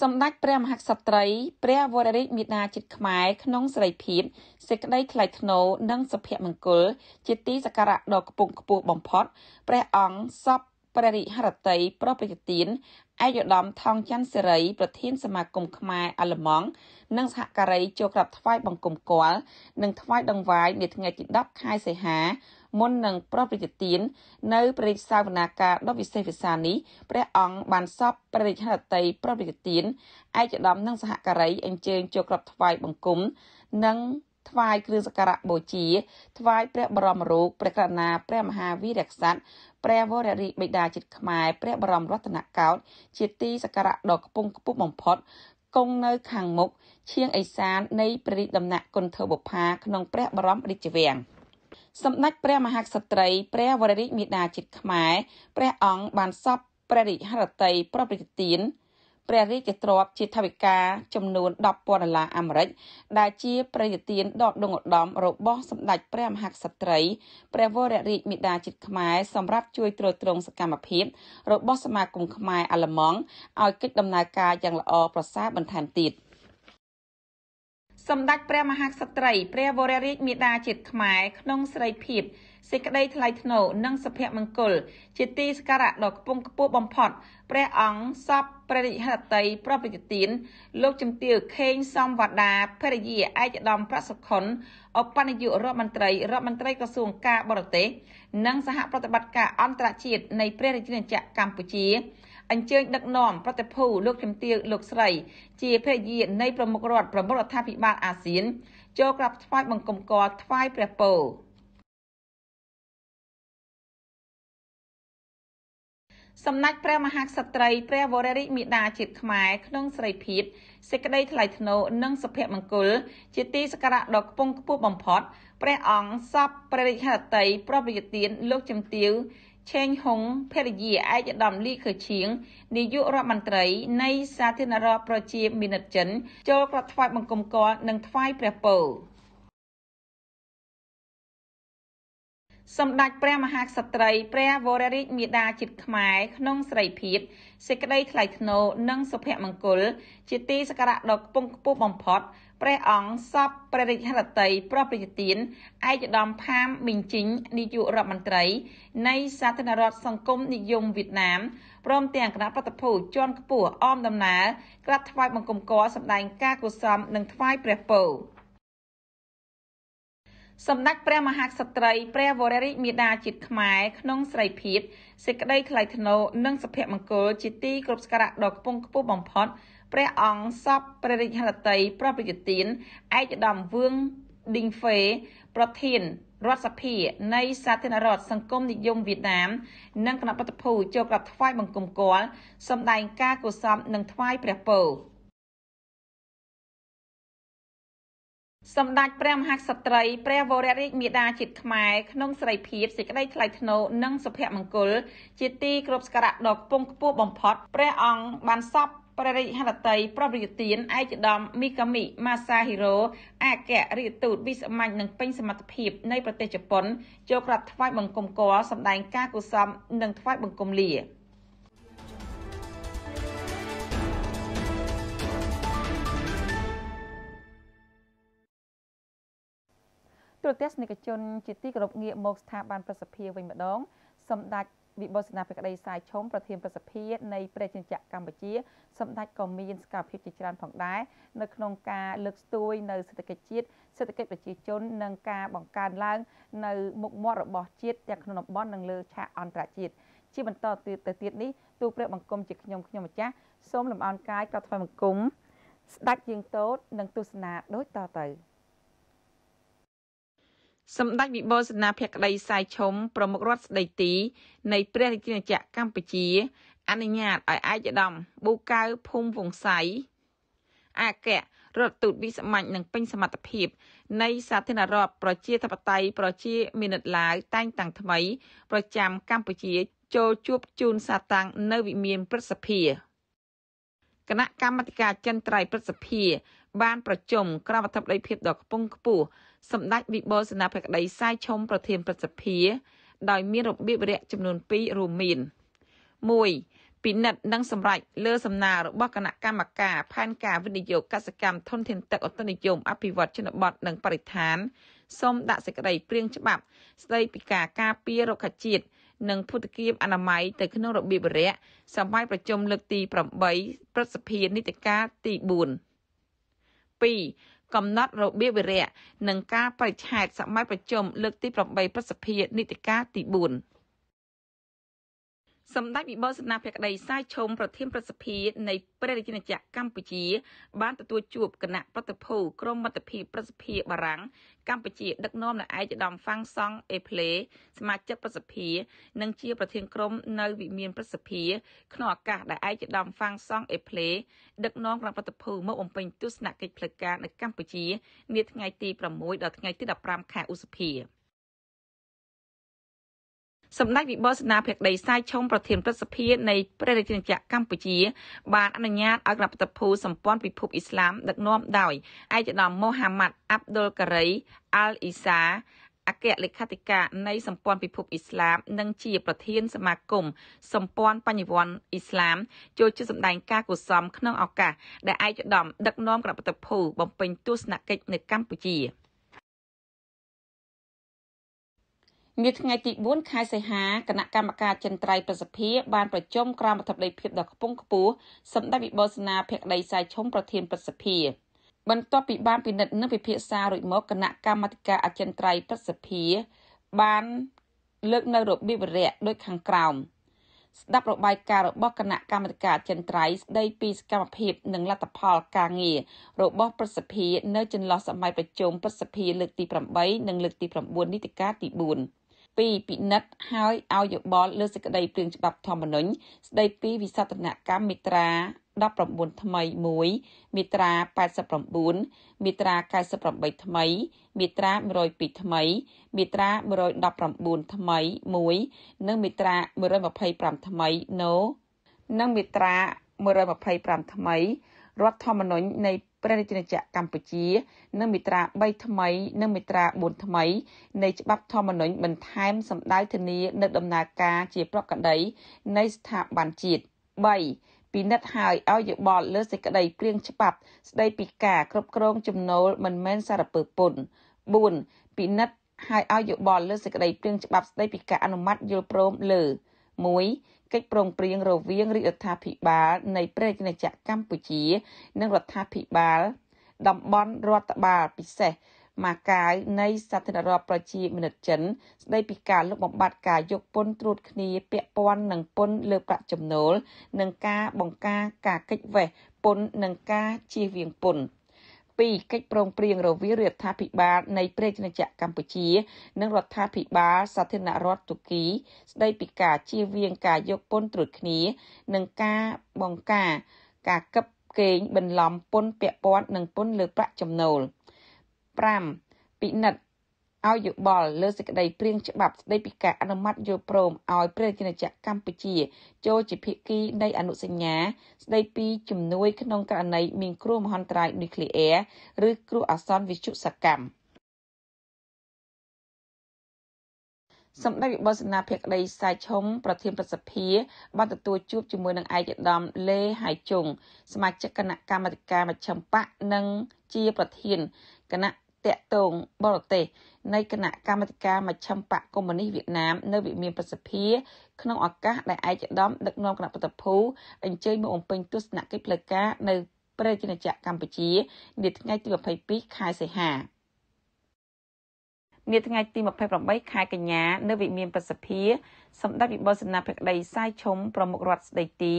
សម្ដេចព្រះមហាក្សត្រី ព្រះវររាជមេដាជាតិខ្មែរក្នុងសេរីភាពសេចក្តីថ្លៃថ្នូរនិងសុភមង្គលជាទីសក្ការៈដ៏ខ្ពង់ខ្ពស់បំផុតព្រះអង្គសពព្រះរាជហឫទ័យប្រពៃទានឯកឧត្តមថងច័ន្ទសេរីប្រធានសមាគមខ្មែរអាល្លឺម៉ង់និងសហការីចូលក្រាបថ្វាយបង្គំគាល់និងថ្វាយដង្វាយនាថ្ងៃទី10ខែសីហា មុននឹងប្រតិទាននៅ ព្រះរាជសាវនាការដ៏វិសេសវិសាលនេះព្រះអង្គបានសពព្រះរាជហឫទ័យប្រតិទានឯកឧត្តមនិងសហការីអញ្ជើញចូលក្រាបថ្វាយបង្គំ និងថ្វាយគ្រឿងសក្ការបូជាថ្វាយព្រះបរមរូបព្រះករុណា ព្រះមហាវីរក្សត្រព្រះវររាជបិតាជាតិខ្មែរព្រះបរមរតនកោដ្ឋជាទីសក្ការៈដ៏ខ្ពង់ខ្ពស់បំផុតគង់នៅខាងមុខឈៀងអេសាននៃព្រះរាជដំណាក់គន្ធបុប្ផាក្នុងព្រះបរមរាជវាំងសម្ដេចព្រះមហាក្សត្រី ព្រះវររាជមាតាជាតិខ្មែរព្រះអង្គបានសពព្រះរាជហឫទ័យប្រពៃទានព្រះរាជទ្រព្យជាថវិកាចំនួន10,000ដុល្លារអាមេរិកដែលជាប្រយោទានដកដងឧត្តមរបស់សម្ដេចព្រះមហាក្សត្រីព្រះវររាជមេដាជាតិខ្មែរសម្រាប់ជួយទ្រទ្រង់សកម្មភាពរបស់សមាគមខ្មែរអាល្លឺម៉ង់ឲ្យកិច្ចដំណើរការយ៉ាងល្អប្រសើរបន្ថែមទៀត។សម្ដេចព្រះមហាក្សត្រី ព្រះវររាជមេដាជាតិខ្មែរក្នុងស្រីភាពសេចក្តីថ្លៃថ្នូរនិងសុភមង្គល ជាទីសក្ការៈដ៏ខ្ពង់ខ្ពស់បំផុតព្រះអង្គសពព្រះរាជហឫទ័យប្រពៃទានលោកជំទាវខេងសំវណ្ដាភរិយាឯកឧត្តមប្រសិទ្ធុនអបនាយករដ្ឋមន្ត្រីរដ្ឋមន្ត្រីក្រសួងការបរទេសនិងសហប្រតិបត្តិការអន្តរជាតិនៃព្រះរាជាណាចក្រកម្ពុជាអញ្ជើញដឹកនាំប្រតិភូលោកជំទាវលោកស្រី ជាភរិយានៃប្រមុខរដ្ឋប្រមុខរដ្ឋាភិបាលអាស៊ានចូលក្រាបថ្វាយបង្គំកល់ថ្វាយព្រះពរសម្ដេចព្រះមហាក្សត្រីព្រះវររាជមាតាជាតិខ្មែរក្នុងស្រីភាពសេចក្តីថ្លៃថ្នូរនិងសុភមង្គលជាទីសក្ការៈដ៏ខ្ពង់ខ្ពស់បំផុតព្រះអង្គសពព្រះរាជហឫទ័យប្រពៃទានលោកជំទាវឆេងហុងភរិយាឯកឧត្តមលីខឺឈៀងនាយករដ្ឋមន្ត្រីនៃសាធារណរដ្ឋប្រជាមានិតចិនចូលក្រាបថ្វាយបង្គំគាល់និងថ្វាយព្រះពរសម្ដេចព្រះមហាក្សត្រីព្រះវររាជមេដាជាតិខ្មែរក្នុងស្រីភាពសេចក្តីថ្លៃថ្នូរនិងសុភមង្គលជាទីសក្ការៈដ៏ខ្ពង់ខ្ពស់បំផុតព្រះអង្គសពព្រះរាជហឫទ័យប្រពៃទានឯកឧត្តមផាមមីងជីងនាយករដ្ឋមន្ត្រី នៃ សាធារណរដ្ឋសង្គមនិយមវៀតណាមព្រមទាំងគណៈប្រតិភូជាន់ខ្ពស់អមដំណើរក្រាត់ថ្វាយបង្គំកសម្ដែងការគោរពសំនិងថ្វាយព្រះពរសម្ដេចព្រះមហាក្សត្រីព្រះវររាជមាតាជាតិខ្មែរក្នុងស្រីភាពសេចក្តីថ្លៃថ្នូរនិងសុភមង្គលជាទីគោរពសក្ការៈដ៏ខ្ពង់ខ្ពស់បំផុត ព្រះអង្គសពព្រះរាជហឫទ័យប្រពៃទានឯកឧត្តមវឿងឌីងហ្វេ ប្រធានរដ្ឋសភានៃ សាធារណរដ្ឋសង្គមនិយមវៀតណាម និងគណៈបព្វភូចូលក្រាបថ្វាយបង្គំគាល់សម្ដែងការគោរពនិងថ្វាយព្រះពរសម្ដេចព្រះមហាក្សត្រីព្រះវររាជមាតាជាតិខ្មែរក្នុងសេរីភាពសេចក្តីថ្លៃថ្នូរនិងសុភមង្គលជាទីគោរពសក្ការៈដ៏ខ្ពង់ខ្ពស់បំផុតព្រះអង្គបានសពព្រះរាជហឫទ័យប្រពៃទានឯកឧត្តមមីកាមីម៉ាសាហ៊ីរ៉ូអគ្គរដ្ឋទូតវិសាមញ្ញនិងពេញសមត្ថភាព នៃប្រទេសជប៉ុនចូលក្រាបថ្វាយបង្គំគាល់សម្ដែងការគោរពនិងថ្វាយបង្គំលាទូរទស្សនិកជនជាទីគោរពងាកមកស្ថាប័នប្រសិទ្ធភាពវិញម្ដង សម្ដេចវិបុសនាភក្តីសាយឈុំប្រធានប្រសិទ្ធិនៃព្រះជញ្ជាកម្ពុជាសម្ដេចក៏មានសកម្មភាពជាច្រើនផងដែរនៅក្នុងការលើកស្ទួយនៅសេដ្ឋកិច្ចជាតិសេដ្ឋកិច្ចប្រជាជននិងការបង្កើនឡើងនៅមុខមាត់របស់ជាតិទាំងក្នុងតំបន់និងលើឆាកអន្តរជាតិជាបន្តទៀតទៅទៀតនេះទូព្រះបង្គំជាខ្ញុំខ្ញុំម្ចាស់សូមលំអរកាយក៏ថ្វាយបង្គំស្ដេចជាងតូតនិងទស្សនាដូចតទៅ។សម្ដេចវិបលសេនាភក្តីសៃឈុំប្រមុខរដ្ឋស្ដីទីនៃព្រះរាជាណាចក្រកម្ពុជាអនុញ្ញាតឲ្យឯកឧត្តមប៊ូកៅភូមិវង្ស័យអគ្គរដ្ឋទូតវិសាមញ្ញនិងពេញសមត្ថភាព នៃសាធារណរដ្ឋប្រជាធិបតេយ្យប្រជាមានិតឡាវតែងតាំងថ្មី ប្រចាំកម្ពុជា ចូលជួបជូនសាតាំងនៅវិមានព្រឹទ្ធសភាគណៈកម្មាធិការចិនត្រៃព្រឹទ្ធសភាបានប្រជុំក្រមអធិបតីភាពដ៏ខ្ពង់ខ្ពស់សម្ដេចវិបុលសេនាភក្តីសាយឈុំប្រធានប្រសិទ្ធិដោយមានរបៀបរយៈចំនួន2រួមមាន1ពិនិត្យនិងសម្រេចលើសំណើរបស់គណៈកម្មការផែនការវិនិយោគកសកម្មធនធានទឹកអន្តរជាតិអភិវឌ្ឍជនបទនិងបរិស្ថានសូមដាក់សេចក្តីព្រៀងច្បាប់ស្តីពីការការពាររុក្ខជាតិនិងភូតគាមអនាម័យទៅក្នុងរបៀបរយៈសម្ភារប្រជុំលើកទី8ព្រឹទ្ធសភានីតិកាលទី4 2កំណត់របៀបវារៈនិងការបរិច្ឆេទសម័យប្រជុំលើកទី8ព្រឹទ្ធសភានីតិកាលទី4សម្ដេចវិបុលសេនាភក្តីសាយឈុំប្រធានប្រសិទ្ធិនៃព្រះរាជាណាចក្រកម្ពុជា បានទទួលជួបគណៈប្រតិភូក្រុមមិត្តភាពប្រសិទ្ធិបារាំង កម្ពុជាដឹកនាំដោយឯកឧត្តមហ្វាំងសង់អេផ្លេសមាជិកប្រសិទ្ធិនិងជាប្រធានក្រុមនៅវិមានប្រសិទ្ធិក្នុងឱកាសដែលឯកឧត្តមហ្វាំងសង់អេផ្លេដឹកនាំគណៈប្រតិភូមកបំពេញទស្សនកិច្ចផ្លូវការនៅកម្ពុជានាថ្ងៃទី6ដល់ថ្ងៃទី15ខែឧសភាសម្ដេចវិបលសេនាភក្តីសាយឆុងប្រធានប្រសិទ្ធិនៃព្រះរាជាណាចក្រកម្ពុជា បានអនុញ្ញាតឲ្យក្របតភូសម្ព័ន្ធពិភពអ៊ីស្លាមដឹកនាំដោយឯកឧត្តមមូហាម៉ាត់អាប់ដុលការីអាល់អ៊ីសាអគ្គលេខាធិការនៃសម្ព័ន្ធពិភពអ៊ីស្លាម និងជា ប្រធាន សមាគមសម្ព័ន្ធបញ្ញវន្តអ៊ីស្លាមចូលជាសម្ដែងការកុសលក្នុងឱកាសដែលឯកឧត្តមដឹកនាំក្របតភូបំពេញទស្សនកិច្ចនៅកម្ពុជា។នាថ្ងៃទី4ខែសីហាគណៈកម្មការចិន្ត្រៃយ៍ប្រសិទ្ធិបានប្រជុំក្រោមអធិបតីភាពដ៏ខ្ពង់ខ្ពស់សម្ដេចវិបោសនាភក្តីសាយឈុំប្រធានប្រសិទ្ធិបន្ទាប់ពីបានពិនិត្យនិងពិភាក្សារួចមកគណៈកម្មាធិការអចិន្ត្រៃយ៍ប្រសិទ្ធិបានលើកនៅរបៀបរយៈដូចខាងក្រោមស្ដាប់របាយការណ៍របស់គណៈកម្មាធិការចិន្ត្រៃយ៍ស្ដីពីសកម្មភាពនិងលទ្ធផលការងាររបស់ប្រសិទ្ធិនៅ ចន្លោះសម័យប្រជុំប្រសិទ្ធិលើកទី8និងលើកទី9នីតិកាលទី4 2ពិនិត្យហើយឲ្យយោបល់លើសេចក្តីព្រៀងច្បាប់ធម្មនុញ្ញស្តីពីវិសាស្ត្រនកម្មមេត្រា19ថ្មី1មេត្រា89មេត្រា98ថ្មីមេត្រា102ថ្មីមេត្រា119ថ្មី1និងមេត្រា125ថ្មី No និងមេត្រា125ថ្មីរដ្ឋធម្មនុញ្ញនៃព្រះរាជាណាចក្រកម្ពុជា និងមាត្រា3ថ្មីនិងមាត្រា4ថ្មីនៃច្បាប់ធម្មនុញ្ញបន្ថែមសម្ដៅធានានឹងដំណើរការជាប្រក្រតីនៃស្ថាប័នជាតិ3ពិនិត្យហើយឲ្យយោបល់លើសេចក្តីព្រៀងច្បាប់ស្ដីពីការគ្រប់គ្រងចំណូលមិនមែនសារពើពន្ធ4ពិនិត្យហើយឲ្យយោបល់លើសេចក្តីព្រៀងច្បាប់ស្ដីពីការអនុម័តយល់ព្រមលើ1កិច្ចប្រឹងប្រែងរវាងរាជរដ្ឋាភិបាលនៃប្រទេសនាចក្រកម្ពុជា និងរដ្ឋាភិបាលតំបន់រដ្ឋបាលពិសេសម៉ាកាយនៃសាធារណរដ្ឋប្រជាមានិតចិនស្ដីពីការលុបបំបាត់ការយកពន្ធត្រួតគ្នាពាក់ព័ន្ធនឹងពន្ធលើប្រាក់ចំណូល និងការបង្ការការកិច្ចវេះពន្ធនិងការជៀសវាងពន្ធ2កិច្ចព្រមព្រៀងរវាងរដ្ឋាភិបាលនៃប្រទេសជាតិកម្ពុជានិងរដ្ឋាភិបាលសាធារណរដ្ឋទូគី ស្ដីពីការជៀសវាងការយកពន្ធត្រួតគ្នានិងការបង្ការ ការកឹបកេងបន្លំពន្ធពាក់ព័ន្ធនឹងពន្ធលើប្រាក់ចំណូល5ពិនិត្យឲ្យយោបល់លើសេចក្តីព្រៀងច្បាប់ស្តីពីការអនុម័តយល់ព្រមឲ្យព្រះរាជាណាចក្រកម្ពុជាចូលជាភាគីនៃអនុសញ្ញា ស្តីពីជំនួយក្នុងករណីមាន គ្រោះមហន្តរាយនុយក្លេអ៊ែរឬគ្រោះអាសន្នវិទ្យុសកម្មសម្ដេចវិបុលសេនាភក្តីសាយឈុំប្រធានប្រសិទ្ធិបានទទួលជួបជាមួយនឹងឯកឧត្តមលេហៃជុង សមាជិកគណៈកម្មាធិការមជ្ឈិមបកនិងជាប្រធានគណៈតកតងបរទេសនៃគណៈកម្មាធិការមជ្ឈិមបកកុម្មុយនីសវៀតណាម នៅវិមានប្រសិទ្ធិក្នុងឱកាសដែលឯកឧត្តមដឹកនាំគណៈបតភូអញ្ជើញមកអំពេញទស្សនកិច្ចផ្លូវការនៅព្រះរាជាណាចក្រកម្ពុជា នាថ្ងៃទី22ខែសីហានាថ្ងៃទី28ខែកញ្ញានៅវិមានប្រសិទ្ធិសម្ដេចវិបុលសេនាភក្តីសាយឈុំប្រមុខរដ្ឋស្ដីទី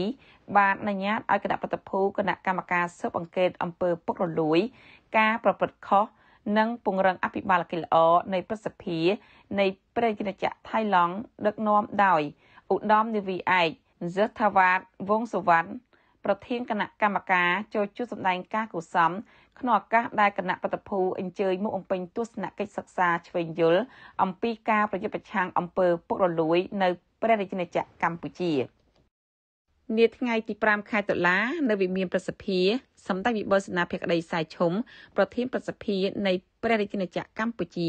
បានអនុញ្ញាតឲ្យគណៈបតភូគណៈកម្មការស៊ើបអង្កេតអំពើពុករលួយការប្រព្រឹត្តខុសនិងពង្រឹងអភិបាលកិច្ចល្អនៃប្រសិទ្ធភាពនៃព្រះរាជាថៃឡង់ដឹកនាំដោយឧត្តមនាវីឯកសឺថាវ៉ាតវងសុវណ្ណប្រធានគណៈកម្មការចូលជួបសម្ដែងការកុសលក្នុងឱកាសដែលគណៈបតភូអញ្ជើញមកអំពេញទស្សនកិច្ចសិក្សាឆ្វេងយល់អំពីការប្រយុទ្ធប្រឆាំងអំពើពុករលួយនៅព្រះរាជាណាចក្រកម្ពុជា។នាថ្ងៃទី5ខែតុលានៅវិមានប្រសិទ្ធិសម្ដេចវិបុលសេនាភក្តីសាយឈុំប្រធានប្រសិទ្ធិនៃព្រះរាជាណាចក្រកម្ពុជា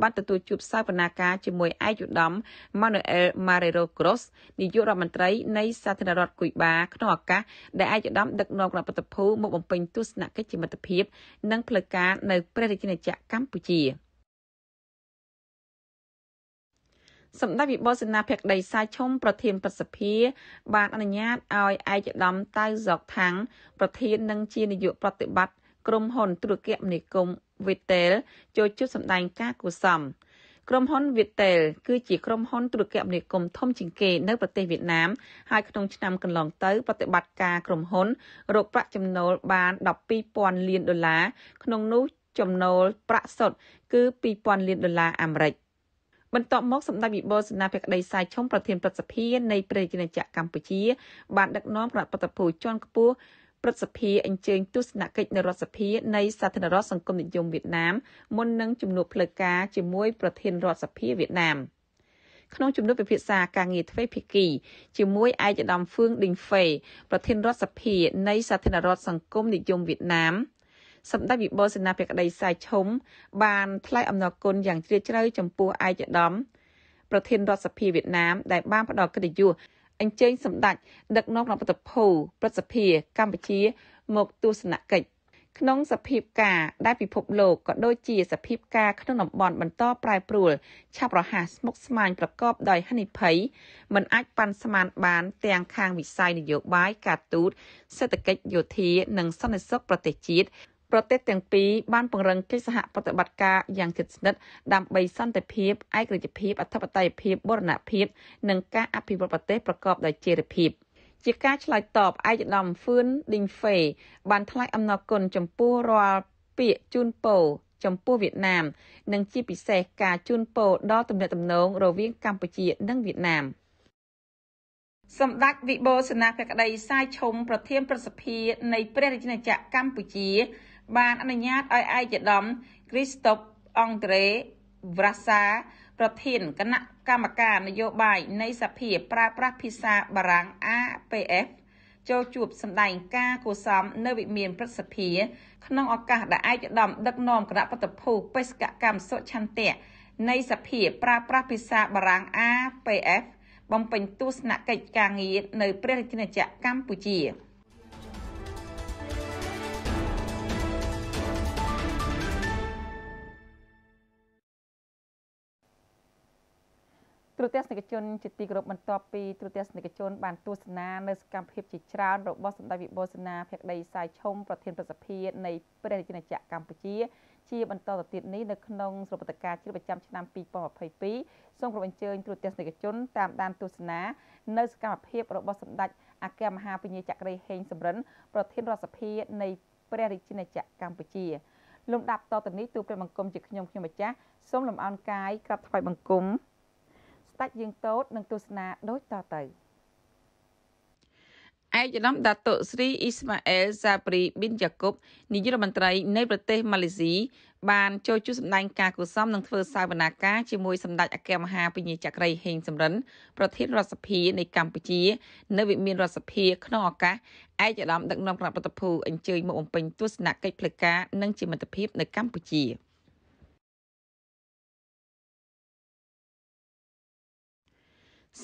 បានទទួលជួបសាវនាការជាមួយឯកឧត្តម Manuel Marrero Cross នាយករដ្ឋមន្ត្រីនៃសាធារណរដ្ឋគុយបា ក្នុងឱកាសដែលឯកឧត្តមដឹកនាំរដ្ឋបតភូមកបំពេញទស្សនកិច្ចជាមិត្តភាពនិងផ្លូវការនៅព្រះរាជាណាចក្រកម្ពុជា។សម្ដេចវិបុលសេនាភក្តីសាឈុំប្រធានប្រសិទ្ធិបានអនុញ្ញាតឲ្យឯកឧត្តមតៅហ្សុកថាំងប្រធាននិងជានាយកប្រតិបត្តិក្រុមហ៊ុនទូរគមនាគមន៍ Vitel ចូលជួបសម្ដែងការគួសមក្រុមហ៊ុន Viettel គឺជាក្រុមហ៊ុនទូរគមនាគមន៍ធំជាងគេ នៅប្រទេសវៀតណាម ហើយក្នុងឆ្នាំកន្លងទៅប្រតិបត្តិការក្រុមហ៊ុនរកប្រាក់ចំណូលបាន12,000លានដុល្លារក្នុងនោះចំណូលប្រាក់សុទ្ធគឺ2,000លានដុល្លារអាមេរិក។បន្ទាប់មកសម្ដេចវិបុលសេនាភក្តីសាយឈុំប្រធានប្រសិទ្ធិនៃព្រះរាជាណាចក្រកម្ពុជាបានដឹកនាំប្រតិភូជាន់ខ្ពស់ព្រឹទ្ធសភាអញ្ជើញទស្សនកិច្ចនៅរដ្ឋសភានៃសាធារណរដ្ឋសង្គមនិយមវៀតណាមមុននឹងជំនួបផ្លូវការជាមួយប្រធានរដ្ឋសភាវៀតណាមក្នុងជំនួបពិភាក្សាការងារទ្វេភាគីជាមួយឯកឧត្តមហ្វឿងឌីងហ្វេប្រធានរដ្ឋសភានៃសាធារណរដ្ឋសង្គមនិយមវៀតណាមសម្ដេចវិបុលសេនាបក្តីសាយឈុំបាន ថ្លែងអំណរគុណយ៉ាងជ្រាលជ្រៅចំពោះឯកឧត្តមប្រធានរដ្ឋសភាវៀតណាម ដែលបានផ្ដល់កិត្តិយសអញ្ជើញសម្ដេចដឹកនាំរដ្ឋប្រតិភូប្រសិទ្ធិកម្ពុជា មកទស្សនកិច្ចក្នុងសភាពការដែលពិភពលោកក៏ដូចជាសភាពការក្នុងតំបន់បន្តប្រែប្រួលឆាប់រហ័សស្មុគស្មាញប្រកបដោយហានិភ័យមិនអាចប៉ាន់ស្មានបាន ទាំងខាងវិស័យនយោបាយការទូតសេដ្ឋកិច្ចយោធានិងសន្តិសុខប្រទេសជាតិប្រទេសទាំងពីរបានពង្រឹងកិច្ចសហប្រតិបត្តិការយ៉ាងជិតស្និទ្ធដើម្បីសន្តិភាពឯករាជ្យភាពអធិបតេយ្យភាពបូរណភាពនិងការអភិវឌ្ឍប្រទេសប្រកបដោយចីរភាព។ជាការឆ្លើយតបឯកឧត្តមហ្វឿនឌីងហ្វេបានថ្លែងអំណរគុណចំពោះរាល់ពាក្យជូនពរចំពោះវៀតណាម និងជាពិសេសការជូនពរដល់ទំនាក់ទំនងរវាងកម្ពុជានិងវៀតណាមសម្ដេចវិបោសនាភក្តីសាយឈុំប្រធានប្រសិទ្ធិនៃ ព្រះរាជាណាចក្រកម្ពុជាបានអនុញ្ញាតឲ្យឯកឧត្តមគ្រីស្តុបអង់ត្រេវ្រាសា ប្រធានគណៈកម្មការនយោបាយនៃសភាប្រើប្រាស់ភាសាបារាំង APF ចូលជួបសម្ដែងការគួសមនៅវិមានព្រឹទ្ធសភា ក្នុងឱកាសដែលឯកឧត្តមដឹកនាំគណៈបតភូបេសកកម្មសុឆន្ទៈនៃសភាប្រើប្រាស់ភាសាបារាំង APF បំពេញទស្សនកិច្ចការងារនៅព្រះរាជាណាចក្រកម្ពុជា។ទូរទស្សនិកជនជាទីគោរពបន្ទាប់ពីទូរទស្សនិកជនបានទស្សនានៅសកម្មភាពជាច្រើន របស់សម្ដេចវិបោសនាភក្តីសាយឈុំប្រធានប្រសិទ្ធភាពនៃព្រះរាជាណាចក្រកម្ពុជាជាបន្តទៅទៀតនេះនៅក្នុងស្រុបតកាជ្រប្រចាំឆ្នាំ2022សូមគ្រប់អញ្ជើញទូរទស្សនិកជនតាមដានទស្សនានៅសកម្មភាពរបស់សម្ដេចអគ្គមហាពញាចក្រីហេងសំរិនប្រធានរដ្ឋសភានៃព្រះរាជាណាចក្រកម្ពុជាលំដាប់តទៅនេះទូព្រះបង្គំជាខ្ញុំខ្ញុំម្ចាស់សូមលំអោនកាយក្រាបថ្វាយបង្គំដេចយើងតូតនឹងទស្សនាដូចតទៅឯកឧត្តមដាតុស្រីអ៊ីស្ម៉ាអែលសាប្រីប៊ីនយ៉ាកុបនាយករដ្ឋមន្ត្រី នៃប្រទេសម៉ាឡេស៊ីបានចូលជួបសម្ដែងការគូសំនិងធ្វើសាវនាការជាមួយសម្ដេចអគ្គមហាបញ្ញចក្រីហេងសំរិន ប្រធានរដ្ឋសភានៃកម្ពុជា នៅវិមានរដ្ឋសភាក្នុងឱកាសឯកឧត្តមដឹកនាំគណៈប្រតិភូអញ្ជើញមកបំពេញទស្សនកិច្ចផ្លូវការនិងជាមិត្តភាពនៅកម្ពុជា។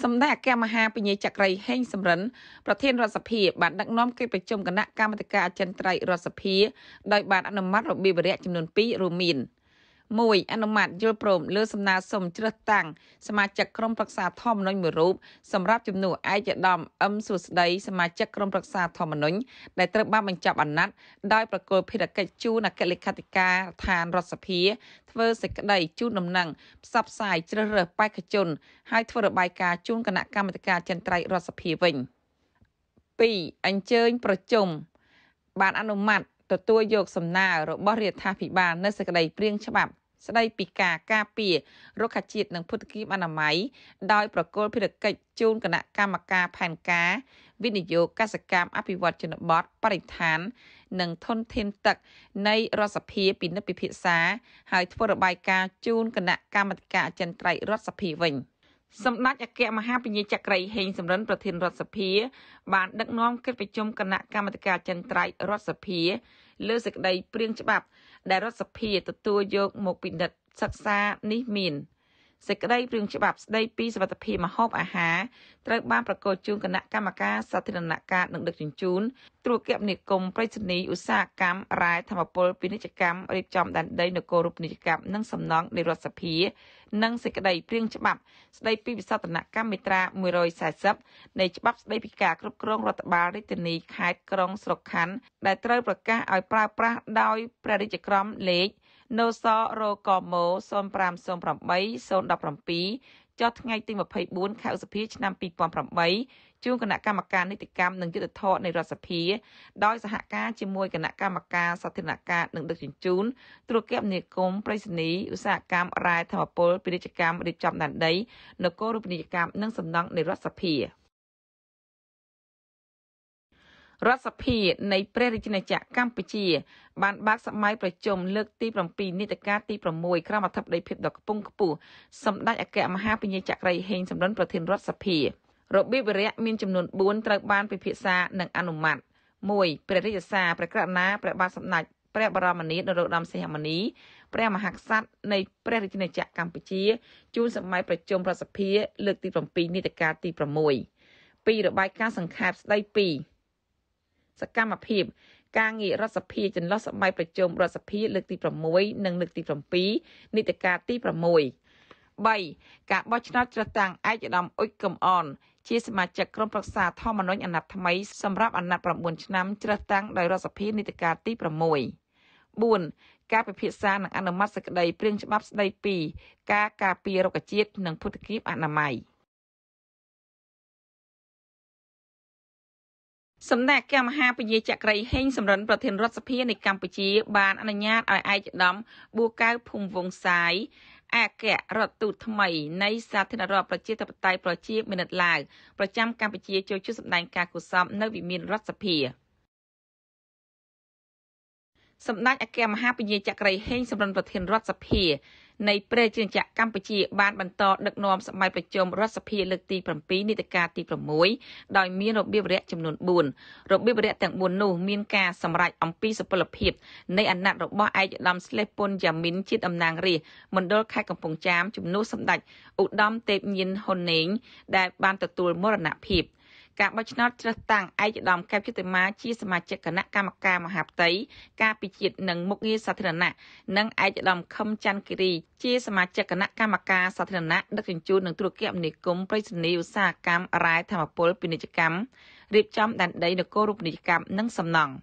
សម្ដេចអគ្គមហាបញ្ញាចក្រីហេងសំរិនប្រធានរដ្ឋសភាបានដឹកនាំកិច្ចប្រជុំគណៈកម្មាធិការអចិន្ត្រៃយ៍រដ្ឋសភាដោយបានអនុម័តរបៀបវរៈចំនួន2រួមមាន1អនុម័តយល់ព្រមលើសំណើសុំជ្រើសតាំងសមាជិកក្រុមប្រឹក្សាធម្មនុញ្ញមួយរូបសម្រាប់ជំនួសឯកឧត្តមអឹមសុស្ដី សមាជិកក្រុមប្រឹក្សាធម្មនុញ្ញដែលត្រូវបានបញ្ចប់អាណត្តិដោយប្រគល់ភារកិច្ចជូនអគ្គលេខាធិការដ្ឋានរដ្ឋសភាធ្វើសេចក្តីជូនដំណឹងផ្សព្វផ្សាយជ្រើសរើសបេក្ខជនហើយធ្វើរបាយការណ៍ជូនគណៈកម្មាធិការចិន្ត្រៃយ៍រដ្ឋសភាវិញ2អញ្ជើញប្រជុំបានអនុម័តទទួលយកសំណើរបស់រដ្ឋាភិបាលនៅសេចក្តីព្រៀងច្បាប់ស្ដីពីការការពាររុក្ខជាតិនិងភូតគាមអនាម័យដោយប្រគល់ភារកិច្ចជូនគណៈកម្មការផែនការវិនិយោគកសកម្មអភិវឌ្ឍជនបទបរិស្ថាន និងធនធានទឹក នៃរដ្ឋសភាពិនិត្យពិភាក្សាហើយ ធ្វើរបាយការណ៍ជូនគណៈកម្មាធិការអចិន្ត្រៃយ៍រដ្ឋសភាវិញ។សម្ដេចអគ្គមហាពញាចក្រីហេងសំរិនប្រធានរដ្ឋសភា បានដឹកនាំកិច្ចប្រជុំគណៈកម្មាធិការចិនត្រៃរដ្ឋសភាលើសេចក្តីព្រៀងច្បាប់ ដែលរដ្ឋសភា ទទួលយកមកពិនិត្យសិក្សានេះមានសេចក្តីព្រឿងច្បាប់ស្តីពីសវត្ថភាពម្ហូបអាហារត្រូវបានប្រកាសជូនគណៈកម្មការសាធារណការនិងដឹកជញ្ជូនទ្រគមនាគមន៍ប្រៃសណីឧស្សាហកម្មរ៉ែធម្មពលពាណិជ្ជកម្មរៀបចំដែនដីនគររូបនីយកម្មនិងសំណង់នៃរដ្ឋសភានិងសេចក្តីព្រៀងច្បាប់ស្តីពីវិសាស្ត្រនកម្មមេត្រា140នៃច្បាប់ស្តីពីការគ្រប់គ្រងរដ្ឋបាលរាជធានីខេត្តក្រុងស្រុកខណ្ឌដែលត្រូវប្រកាសឲ្យប្រើប្រាស់ដោយព្រះរាជក្រមលេខនៅសរកម៉ូ0508017017ចុះថ្ងៃទី24ខែឧសភាឆ្នាំ2008ជួនគណៈកម្មការនីតិកម្មនិងយុទ្ធធរនៃរដ្ឋសភា ដោយសហការជាមួយគណៈកម្មការសាធារណការនិងដឹកជញ្ជូនទូរគមនាគមន៍ប្រៃសណីឧស្សាហកម្មរ៉ែធម្មពលពាណិជ្ជកម្មរៀបចំដែនដីនគររូបនីយកម្មនិងសំណង់នៃរដ្ឋសភា។រដ្ឋសភានៃព្រះរាជាណាចក្រកម្ពុជាបានបើកសម័យប្រជុំលើកទី7នីតិកាលទី6ក្រមអធិបតីភាពដ៏ខ្ពង់ខ្ពស់សម្ដេចអគ្គមហាពញាចក្រីហេងសំរិនប្រធានរដ្ឋសភារបៀបវិរៈមានចំនួន4ត្រូវបានពិភាក្សានិងអនុម័ត1ព្រះរាជសារព្រះករណាព្រះបាទសម្ដេចព្រះបរមនាថនរោត្តមសីហមុនីព្រះមហាក្សត្រនៃព្រះរាជាណាចក្រកម្ពុជាជួនសម័យប្រជុំរដ្ឋសភាលើកទី7នីតិកាលទី6ពីរបាយការណ៍សង្ខេបស្ដីពីសកម្មភាពការងាររដ្ឋសភាចន្លោះសម័យប្រជុំរដ្ឋសភាលើកទី6និងលើកទី7នីតិកាលទី6 3ការបោះឆ្នោតជ្រើសតាំងឯកឧត្តមអ៊ុចកំអនជាសមាជិកក្រុមប្រឹក្សា ធម្មនុញ្ញអាណត្តិថ្មីសម្រាប់អាណត្តិ9ឆ្នាំជ្រើសតាំងដោយរដ្ឋសភានីតិកាលទី6 4ការពិភាក្សានិងអនុម័តសេចក្តី ព្រៀងច្បាប់ស្តីពីការការពាររុក្ខជាតិនិងភូតគាបអនាម័យ។សម្ដេចព្រះមហាពញាចក្រីហេងសំរិនប្រធានរដ្ឋសភានៃកម្ពុជាបានអនុញ្ញាតឲ្យឯកឧត្តមប៊ូកៅភូមិវងសាយអគ្គរដ្ឋទូតថ្មីនៃសាធារណរដ្ឋប្រជាធិបតេយ្យប្រជាមានិតឡាវប្រចាំកម្ពុជាចូលជួបសម្ដែងការគូសពនៅវិមានរដ្ឋសភាសម្ដេចអគ្គមហាពញាចក្រីហេងសំរិនប្រធានរដ្ឋសភានៃព្រះរាជាណាចក្រកម្ពុជាបានបន្តដឹកនាំសម័យប្រជុំរដ្ឋសភាលើកទី7នីតិកាលទី6ដោយមានរបៀបវរៈចំនួន4របៀបវរៈទាំង4នោះមានការសម្រេចអំពីសុពលភាពនៃអាណត្តិរបស់ឯកឧត្តម ស្លេះពុនយ៉ាមីនជាតំណាងរាស្ត្រមណ្ឌលខេត្តកំពង់ចាមជំនួសសម្ដេចឧត្តមទេពញៀនហ៊ុនណេង ដែលបានទទួលមរណភាពការបោះឆ្នោតជ្រើសតាំងឯកឧត្តមកែបយុតិមាជា សមាជិកគណៈកម្មការមហាផ្ទៃការពិជាតិនិងមុខងារសាធារណៈនិងឯកឧត្តមខឹមច័ន្ទគិរីជាសមាជិកគណៈកម្មការសាធារណៈដឹកជញ្ជូននិងទូរគមនាគមន៍ប្រៃសណីឧស្សាហកម្មរ៉ែធម្មពលពាណិជ្ជកម្មរៀបចំដែនដីនគរូបនីយកម្មនិងសំណង់។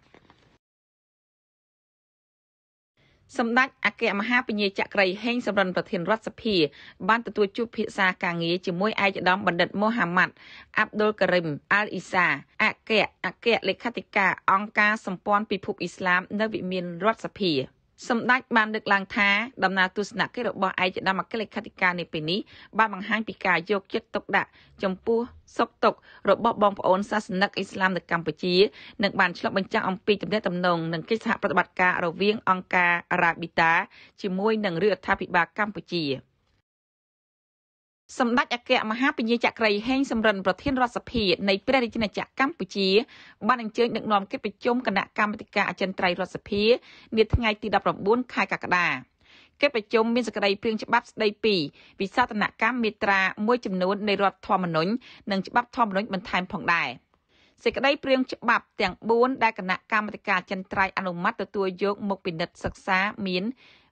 សម្ដេចអគ្គមហាពញាចក្រីហេងសំរិនប្រធានរដ្ឋសភាបានទទួលជួបភាសាការងារជាមួយឯកឧត្តមបណ្ឌិតមូហាម៉ាត់អាប់ដុលការឹមអាល់អ៊ីសាអគ្គអគ្គលេខាធិការអង្គការសម្ព័ន្ធពិភពអ៊ីស្លាម នៅវិមានរដ្ឋសភាសម្ដេចបានលើកឡើងថាដំណើរទស្សនកិច្ចរបស់ឯកឧត្តមអគ្គលេខាធិការនាពេលនេះបានបង្ហាញពីការយកចិត្តទុកដាក់ចំពោះសុខទុក្ខរបស់បងប្អូនសាសនិកអ៊ីស្លាមនៅកម្ពុជានិងបានឆ្លុះបញ្ចាំងអំពីទំនាក់ទំនងនិងកិច្ចសហប្រតិបត្តិការរវាងអង្គការ Arabita ជាមួយនឹងរដ្ឋាភិបាលកម្ពុជា។សម្ដេចអគ្គមហាពញាចក្រីហេងសំរិនប្រធានរដ្ឋសភានៃព្រះរាជាណាចក្រកម្ពុជាបានអញ្ជើញដឹកនាំកិច្ចប្រជុំគណៈកម្មាធិការអចិន្ត្រៃយ៍រដ្ឋសភានាថ្ងៃទី19ខែកក្កដាកិច្ចប្រជុំមានសេចក្តីព្រាងច្បាប់ស្តីពី វិសាស្ត្រនកម្មមេត្រាមួយចំនួននៃរដ្ឋធម្មនុញ្ញនិងច្បាប់ធម្មនុញ្ញបន្ថែមផងដែរសេចក្តីព្រាងច្បាប់ទាំង4ដែលគណៈកម្មាធិការចិន្ត្រៃយ៍អនុម័តទទួលយក មកពិនិត្យសិក្សាមាន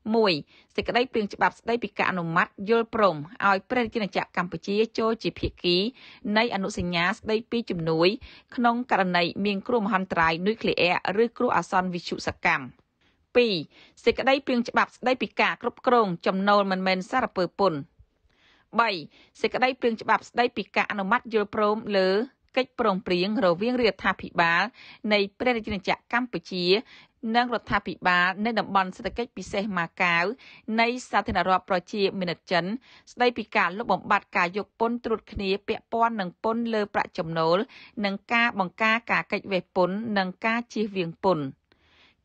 1សេចក្តីព្រៀងច្បាប់ស្តីពីការអនុម័តយល់ព្រមឲ្យព្រះរាជាណាចក្រកម្ពុជាចូលជាភាគី នៃអនុសញ្ញាស្តីពីជំនួយក្នុងករណីមានគ្រោះមហន្តរាយនុយក្លេអ៊ែរឬគ្រោះអាសន្នវិទ្យុសកម្ម2សេចក្តីព្រៀងច្បាប់ស្តីពីការគ្រប់គ្រងចំណូលមិនមែនសារពើពន្ធ3សេចក្តីព្រៀងច្បាប់ស្តីពីការអនុម័តយល់ព្រមលើកិច្ចព្រមព្រៀងរវាងរដ្ឋាភិបាលនៃព្រះរាជាណាចក្រកម្ពុជានិងរដ្ឋាភិបាលនៃតំបន់សេដ្ឋកិច្ចពិសេសម៉ាកាវនៃសាធារណរដ្ឋប្រជាមានិតចិនស្ដីពីការលុបបំបាត់ការយកពន្ធត្រួតគ្នាពាក់ព័ន្ធនឹងពន្ធលើ ប្រាក់ចំណូលនិងការបង្ការការកិច្ចវេះពន្ធនិងការជៀសវាងពន្ធ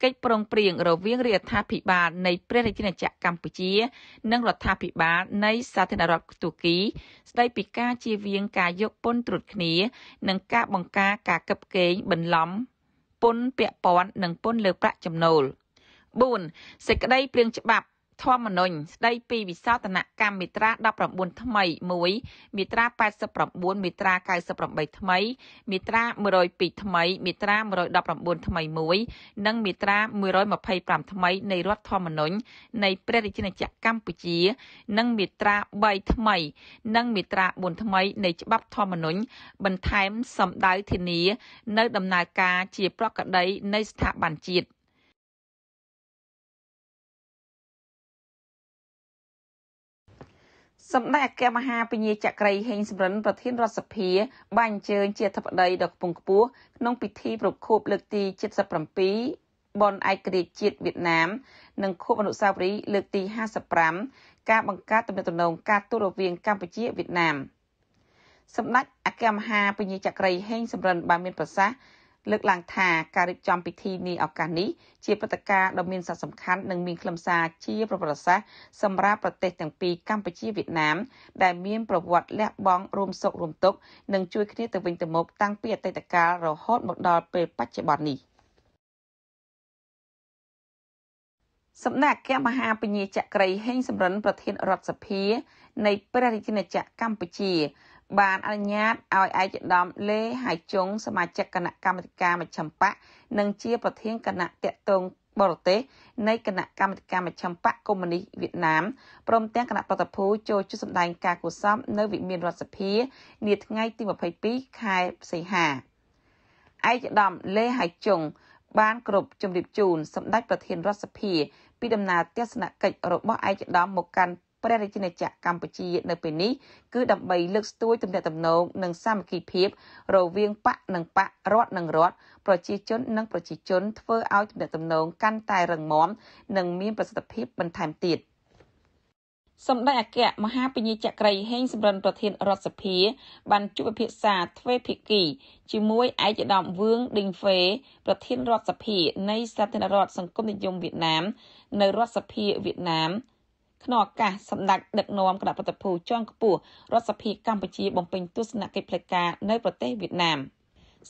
កិច្ចប្រឹងប្រែងរវាងរដ្ឋាភិបាលនៃព្រះរាជាណាចក្រកម្ពុជា និង រដ្ឋាភិបាលនៃសាធារណរដ្ឋទូគី ស្ដីពីការជៀសវាងការយកពន្ធត្រួតគ្នា និងការបង្ការការកឹបកេងបន្លំពន្ធពាក់ព័ន្ធនិងពន្ធលើប្រាក់ចំណូល4សេចក្តីព្រៀងច្បាប់ធម្មនុញ្ញស្ដីពីវិសោធនកម្មមាត្រា19ថ្មី1មាត្រា89មាត្រា98ថ្មីមាត្រា102ថ្មីមាត្រា119ថ្មី1និងមាត្រា125ថ្មីនៃរដ្ឋធម្មនុញ្ញនៃព្រះរាជាណាចក្រកម្ពុជា និងមាត្រា3ថ្មី និងមាត្រា4ថ្មី នៃច្បាប់ធម្មនុញ្ញបន្ថែមសម្ដៅធានា នៅ ដំណើរការជាប្រក្រតីនៃស្ថាប័នជាតិសម្ដេចអគ្គមហាពញាចក្រីហេងសំរិនប្រធានរដ្ឋសភាបានអញ្ជើញជាអធិបតីដ៏ខ្ពង់ខ្ពស់ក្នុងពិធីប្រគួបលើកទី77បុណ្យឯករាជ្យជាតិវៀតណាម និងខួបអនុស្សាវរីយ៍លើកទី55ការបង្កើតទំនាក់ទំនងការទូតរវាងកម្ពុជាវៀតណាមសម្ដេចអគ្គមហាពញាចក្រីហេងសំរិនបានមាន ប្រសាសន៍លើកឡើងថាការរៀបចំពិធីនីឱកាសនេះជាព្រឹត្តិការណ៍ដ៏មានសារៈសំខាន់និងមានខ្លឹមសារជាប្រវត្តិសាស្ត្រសម្រាប់ប្រទេសទាំងពីរកម្ពុជាវៀតណាម ដែល មានប្រវត្តិលះបង់រួមសុខរួមទុក្ខនិងជួយគ្នាទៅវិញទៅមកតាំងពីអតីតកាលរហូតមកដល់ពេលបច្ចុប្បន្ននេះ។សម្ដេចព្រះមហាពញាចក្រីហេងសំរិន ប្រធានរដ្ឋសភា នៃព្រះរាជាណាចក្រកម្ពុជាបានអនុញ្ញាតឲ្យឯកឧត្តមលេហៃជុងសមាជិកគណៈកម្មាធិការមជ្ឈិមបកនិងជាប្រធានគណៈតេតងបរទេសនៃគណៈកម្មាធិការមជ្ឈិមបកកុម្មុយនីសវៀតណាមព្រមទាំងគណៈប្រតិភូចូលជួបសម្ដែងការគូសពនៅវិមានរដ្ឋសភានាថ្ងៃទី22ខែសីហាឯកឧត្តមលេហៃជុងបាន គ្រប់ជំរាបជូនសម្ដេចប្រធានរដ្ឋសភាពីដំណើរទស្សនកិច្ចរបស់ឯកឧត្តមមកកាន់ព្រះរាជាណាចក្រកម្ពុជានៅពេលនេះគឺដើម្បីលើកស្ទួយទំនាក់ទំនងនិងសាមគ្គីភាពរវាងបកនិងបករដ្ឋនិងរដ្ឋប្រជាជននិងប្រជាជនធ្វើឲ្យទំនាក់ទំនងកាន់តែរឹងមាំនិងមានប្រសិទ្ធភាពបន្ថែមទៀត។សម្ដេចអគ្គមហាពញាចក្រីហេងសំរិនប្រធានរដ្ឋសភាបានជួបពិភាក្សាទ្វេភាគី ជាមួយឯកឧត្តមវឿងឌីងហ្វេប្រធានរដ្ឋសភានៃសាធារណរដ្ឋសង្គមនិយមវៀតណាមនៅរដ្ឋសភាវៀតណាមក្នុងឱកាសសម្ដេចដឹកនាំគណៈប្រតិភូជាន់ខ្ពស់រដ្ឋសភាកម្ពុជាបំពេញទស្សនកិច្ចផ្លូវការនៅប្រទេសវៀតណាម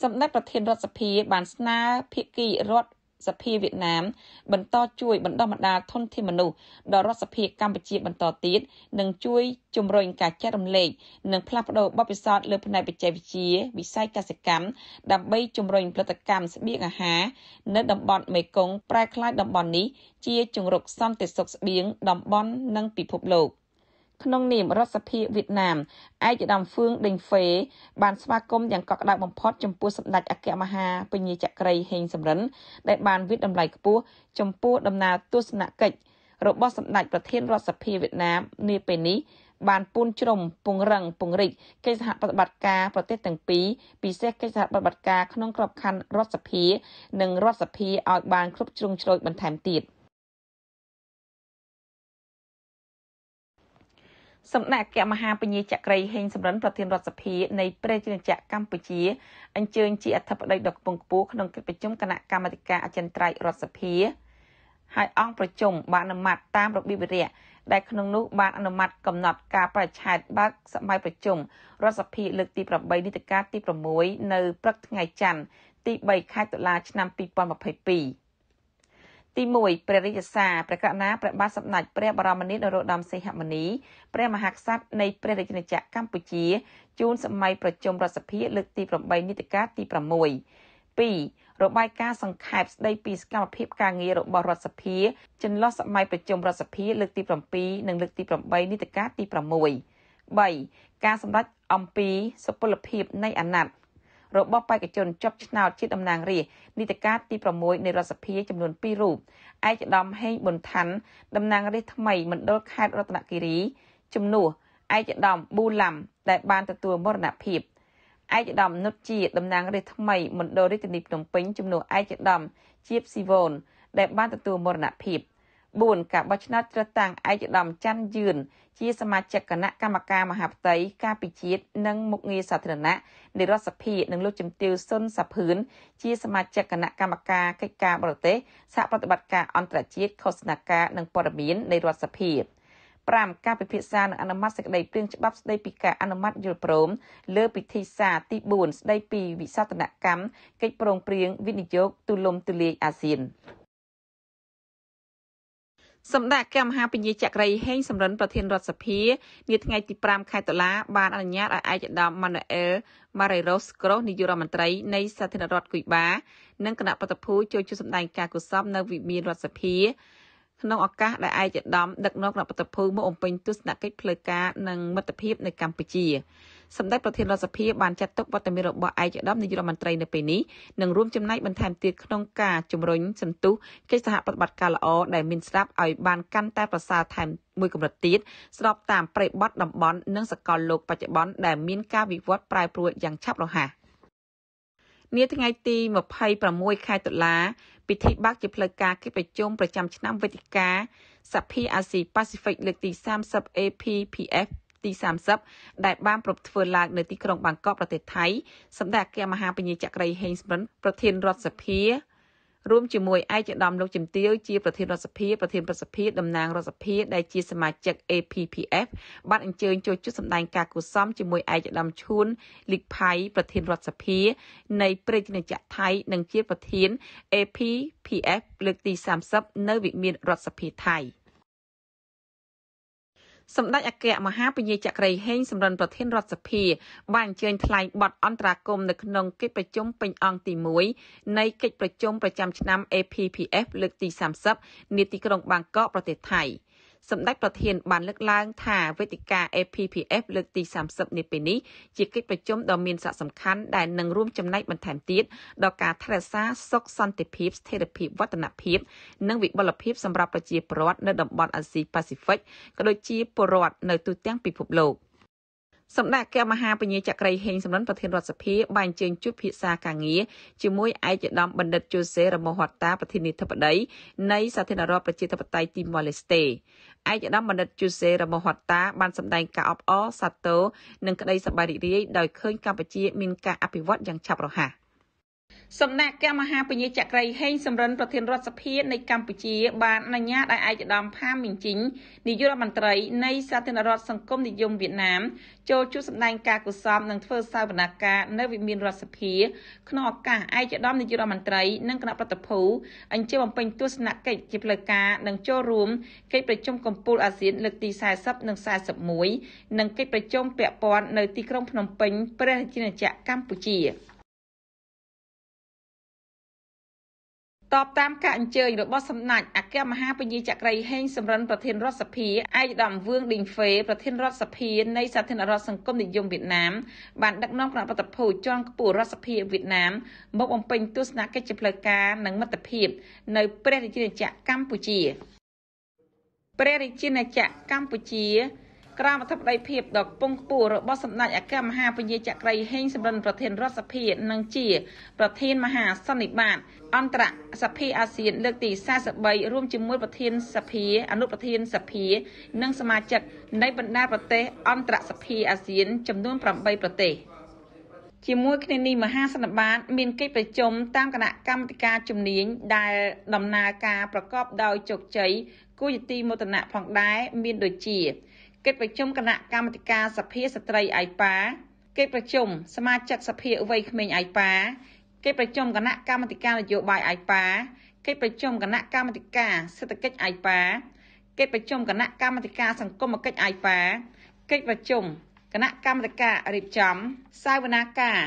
សម្ដេចប្រធានរដ្ឋសភាបានស្នើភាគីរដ្ឋសភាវៀតណាម បន្តជួយបណ្ដុះបណ្ដាលធនធានមនុស្សដល់រដ្ឋសភាកម្ពុជាបន្តទៀតនិងជួយជំរុញការចែករំលែកនិងផ្លាស់ប្ដូរបទពិសោធន៍លើផ្នែកបច្ចេកវិទ្យាវិស័យកសិកម្មដើម្បីជំរុញផលិតកម្មស្បៀងអាហារនៅតំបន់មេគង្គប្រែក្លាយតំបន់នេះជាជង្រុកសន្តិសុខស្បៀងតំបន់និងពិភពលោក។ក្នុងនាមរដ្ឋសភាវៀតណាមឯកឧត្តមហ្វឿងដេងហ្វេបានស្វាគមន៍យ៉ាងកក់ក្តៅបំផុតចំពោះសម្ដេចអគ្គមហាពញាចក្រីហេងសំរិនដែលបានវិតម្លៃខ្ពស់ចំពោះដំណើរទស្សនកិច្ចរបស់សម្ដេចប្រធានរដ្ឋសភាវៀតណាមនាពេលនេះ បានពូនជ្រុំពង្រឹង ពង្រីកកិច្ចសហប្រតិបត្តិការប្រទេសទាំងពីរពិសេសកិច្ចសហប្រតិបត្តិការក្នុងក្របខ័ណ្ឌរដ្ឋសភានិងរដ្ឋសភាឲ្យបានគ្រប់ជ្រុងជ្រោយបន្ថែមទៀត។សម្ដេចអគ្គមហាពញាចក្រីហេងសំរិនប្រធានរដ្ឋសភានៃព្រះរាជាណាចក្រកម្ពុជា អញ្ជើញជាអធិបតីដ៏ខ្ពង់ខ្ពស់ក្នុងកិច្ចប្រជុំគណៈកម្មាធិការអចិន្ត្រៃយ៍រដ្ឋសភាហើយអង្គប្រជុំបានអនុម័តតាមរបៀបវិរៈដែលក្នុងនោះបានអនុម័តកំណត់ការប្រឆេទបើកសម័យប្រជុំរដ្ឋសភាលើកទី8នីតិកាលទី6នៅព្រឹកថ្ងៃច័ន្ទទី3ខែតុលា ឆ្នាំ2022ទី1ព្រះរាជសារព្រះកណាព្រះបាទសម្ដេចព្រះបរមនាថនរោត្តមសីហមុនីព្រះមហាក្សត្រនៃព្រះរាជាណាចក្រកម្ពុជាជូនសម័យប្រជុំរដ្ឋសភា លើកទី8នីតិកាលទី6 2. របាយការណ៍សង្ខេបស្ដីពីសកម្មភាពការងាររបស់រដ្ឋសភា ចន្លោះសម័យប្រជុំរដ្ឋសភាលើកទី7និងលើកទី8នីតិកាលទី6 3. ការសម្រេចអំពីសុពលភាពនៃអាណត្តិរបស់បេក្ខជនជាប់ឆ្នោតជាតំណាងរាស្ត្រនីតិកាលទី6នៃរដ្ឋសភាចំនួន2រូបឯកឧត្តមហេងប៊ុនខាន់តំណាងរាស្ត្រថ្មីមណ្ឌលខេត្តរតនគិរីជំនួសឯកឧត្តមប៊ូឡាំដែលបាន ទទួលមរណភាពឯកឧត្តមនុតជាតំណាងរាស្ត្រថ្មីមណ្ឌលរាជធានីភ្នំពេញជំនួសឯកឧត្តមជាបស៊ីវ៉ូនដែល បានទទួលមរណភាព។4ការបោះឆ្នោតជ្រើសតាំងឯកឧត្តមច័ន្ទយឿនជា សមាជិកគណៈកម្មការមហាផ្ទៃការពិជាតិនិងមុខងារសាធារណៈនៃរដ្ឋសភានិងលោកជំទាវសុនសាភឿនជាសមាជិកគណៈកម្មការកិច្ចការបរទេសសហប្រតិបត្តិការអន្តរជាតិឃោសនាការនិងព័ត៌មាននៃរដ្ឋសភា5ការពិភាក្សានិងអនុម័តសេចក្តីព្រាងច្បាប់ស្តីពីការអនុម័តយល់ព្រមលើពិធីសារទី4ស្តីពីវិសោធនកម្មកិច្ចប្រឹងប្រែងវិនិយោគទូលំទូលាយអាស៊ានសម្ដេចអគ្គមហាពញាចក្រីហេងសំរិនប្រធានរដ្ឋសភានាថ្ងៃទី5ខែតុលា បានអនុញ្ញាតឲ្យឯកឧត្តមម៉ានូអែលម៉ារេរ៉ូសក្រូសនាយករដ្ឋមន្ត្រីនៃសាធារណរដ្ឋគូបានិងគណៈបព្វភូចូលជួយសម្ដែងការគូសពនៅវិមានរដ្ឋសភាក្នុងឱកាសដែលឯកឧត្តមដឹកនាំគណៈបតភូមកអំពេញទស្សនកិច្ចផ្លូវការនិងមិត្តភាពនៅកម្ពុជាសម្ដេចប្រធានរដ្ឋសភាបានចាត់ទុកវត្តមានរបស់ឯកឧត្តមនាយរដ្ឋមន្ត្រីនៅពេលនេះនឹងរួមចំណែកបន្ថែមទៀតក្នុងការជំរុញសន្ទុះកិច្ចសហប្រតិបត្តិការល្អដែលមានស្រាប់ឲ្យបានកាន់តែប្រសើរថែមមួយកម្រិតទៀតស្របតាមប្រិបត្តិតំបន់និងសកលលោកបច្ចុប្បន្នដែលមានការវិវត្តប្រែប្រួលយ៉ាងឆាប់រហ័សនាថ្ងៃទី26ខែតុលាពិធីបើកជាផ្លូវការកិច្ចប្រជុំប្រចាំឆ្នាំវេទិកាសភាអាស៊ីប៉ាស៊ីហ្វិកលើកទី30 APPF ទី30ដែលបានប្រពធ្វើឡើងនៅទីក្រុងបាងកកប្រទេសថៃសម្ដេចអគ្គមហាពញាចក្រីហេងសំរិនប្រធានរដ្ឋសភារួមជាមួយឯកឧត្តមលោកជំទាវជាប្រធានរដ្ឋសភាប្រធានប្រសិទ្ធិតំណាងរដ្ឋសភាដែលជាសមាជិក APPF បានអញ្ជើញចូលជួបសម្ដែងការគូសមជាមួយឯកឧត្តមឈួនលីកផៃប្រធានរដ្ឋសភា នៃព្រឹទ្ធនិច្ចថៃនិង ជា ប្រធាន APPF លើកទី30នៅវិមានរដ្ឋសភាថៃ។សម្ដេចអគ្គមហាពញាចក្រីហេងសំរិនប្រធានរដ្ឋសភាបានអញ្ជើញថ្លែងបទអន្តរាគមន៍នៅក្នុងកិច្ចប្រជុំពេញអង្គទី1នៃកិច្ចប្រជុំប្រចាំឆ្នាំ APPF លើកទី30នាទីក្រុងបាងកកប្រទេសថៃ។សម្ដេចប្រធានបានលើកឡើងថាវេទិកា APPF លើកទី30នេះពេលនេះជាកិច្ចប្រជុំដ៏មានសារៈសំខាន់ដែលនឹងរួមចំណែកបន្ថែមទៀតដល់ការថែរក្សាសុខសន្តិភាពស្ថិរភាពវឌ្ឍនភាពនិងវិបុលភាពសម្រាប់ប្រជាពលរដ្ឋនៅតំបន់អាស៊ីប៉ាស៊ីហ្វិកក៏ដូចជាពលរដ្ឋនៅទូទាំងពិភពលោកសម្ដេចព្រះមហាពញាចក្រីហេងសំណិនប្រធានរដ្ឋសភាបានជើញជួបពិភាក្សាការងារជាមួយឯកឧត្តមបណ្ឌិតជូសេរមោហតតាប្រធានាធិបតីនៃសាធារណរដ្ឋប្រជាធិបតេយ្យទីម៉ូឡេស្តេឯកឧត្តមបណ្ឌិតជូសេរមោហតតាបានសម្ដែងការអបអរសាទរនិងក្តីសប្បាយរីករាយដោយឃើញកម្ពុជាមានការអភិវឌ្ឍយ៉ាងឆាប់រហ័ស។សម្ដេចព្រះមហាពញាចក្រីហេងសំរិនប្រធានរដ្ឋសភានៃកម្ពុជា បានអនុញ្ញាតឱ្យឯកឧត្តម ផាមីងជីងនាយករដ្ឋមន្ត្រីនៃសាធារណរដ្ឋសង្គមនិយមវៀតណាម ចូលជួបសម្ដែងការកុសល្យនិងធ្វើសវនកម្មនៅវិមានរដ្ឋសភាក្នុងឱកាសឯកឧត្តមនាយករដ្ឋមន្ត្រីនិងគណៈប្រតិភូអញ្ជើញបំពេញទស្សនកិច្ចជាផ្លូវការនិងចូលរួមកិច្ចប្រជុំកំពូលអាស៊ានលើកទី40និង41និងកិច្ចប្រជុំពាក់ព័ន្ធនៅទីក្រុងភ្នំពេញព្រះរាជាណាចក្រកម្ពុជា។តបតាមការអញ្ជើញរបស់សម្ដេចអគ្គមហាពញាចក្រីហេងសំរិនប្រធានរដ្ឋសភាឯកឧត្តមវឿងឌីងហ្វេប្រធានរដ្ឋសភានៃសាធារណរដ្ឋសង្គមនិយមវៀតណាម បានដឹកនាំគណៈបតភូជាន់ខ្ពស់រដ្ឋសភាវៀតណាមមកបំពេញទស្សនកិច្ចជាផ្លូវការនិងមិត្តភាពនៅព្រះរាជាណាចក្រកម្ពុជាព្រះរាជាណាចក្រកម្ពុជាក្រមអធិបតីភាពដ៏ពងខ្ពស់របស់សម្ដេចអគ្គមហាពញាចក្រីហេងសំរិនប្រធានរដ្ឋសភានិងជាប្រធានមហាសន្និបាតអន្តរសភាអាស៊ានលើកទី43រួមជាមួយប្រធានសភាអនុប្រធានសភានិងសមាជិកនៃបណ្ដាប្រទេសអន្តរសភាអាស៊ានចំនួន8ប្រទេសជាមួយគ្នានេះមហាសន្និបាតមានកិច្ចប្រជុំតាមគណៈកម្មាធិការជំនាញដែលដំណើរការប្រកបដោយជោគជ័យគូយទីមោទនៈផងដែរមានដូចជាកិច្ចប្រជុំគណៈកម្មាធិការសភាស្ត្រីអៃប៉ាកិច្ចប្រជុំសមាជិកសភាវ័យក្មេងអៃប៉ាកិច្ចប្រជុំគណៈកម្មាធិការនយោបាយអៃប៉ាកិច្ចប្រជុំគណៈកម្មាធិការសេដ្ឋកិច្ចអៃប៉ាកិច្ចប្រជុំគណៈកម្មាធិការសង្គមគិច្ចអៃប៉ាកិច្ចប្រជុំគណៈកម្មាធិការរៀបចំសាវនាការ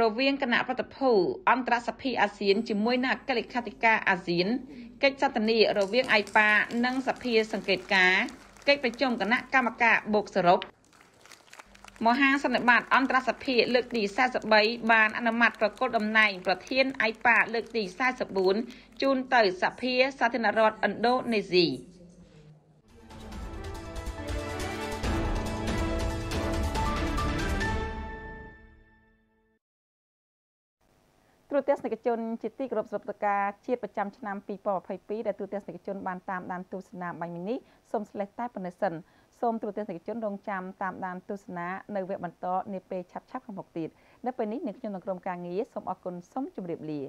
រវាងគណៈប្រតិភូអន្តរសភាអាស៊ានជាមួយនឹងអគ្គលេខាធិការអាស៊ានកិច្ចសន្ទនារវាងអៃប៉ានិងសភាសង្កេតការណ៍កិច្ចប្រជុំគណៈកម្មការបូកសរុបមហាសន្និបាតអន្តរសភាលើកទី43បានអនុម័តប្រកាសតំណែងប្រធានអៃប៉ាលើកទី44ជូនទៅសភាសាធារណរដ្ឋឥណ្ឌូនេស៊ី។ទូរទស្សនិកជនជាទីគោរពស្រុបតកាជាតិប្រចាំឆ្នាំ2022ដែលទូរទស្សនិកជនបានតាមដានទស្សនាបាញ់មីនេះសូមស្លេះតែប៉ុណ្ណេះសិនសូមទូរទស្សនិកជនរងចាំតាមដានទស្សនានៅវគ្គបន្តនាពេលឆាប់ៗខាងមុខទៀតនៅពេលនេះនាងខ្ញុំនិងក្រុមការងារសូមអរគុណសូមជម្រាបលា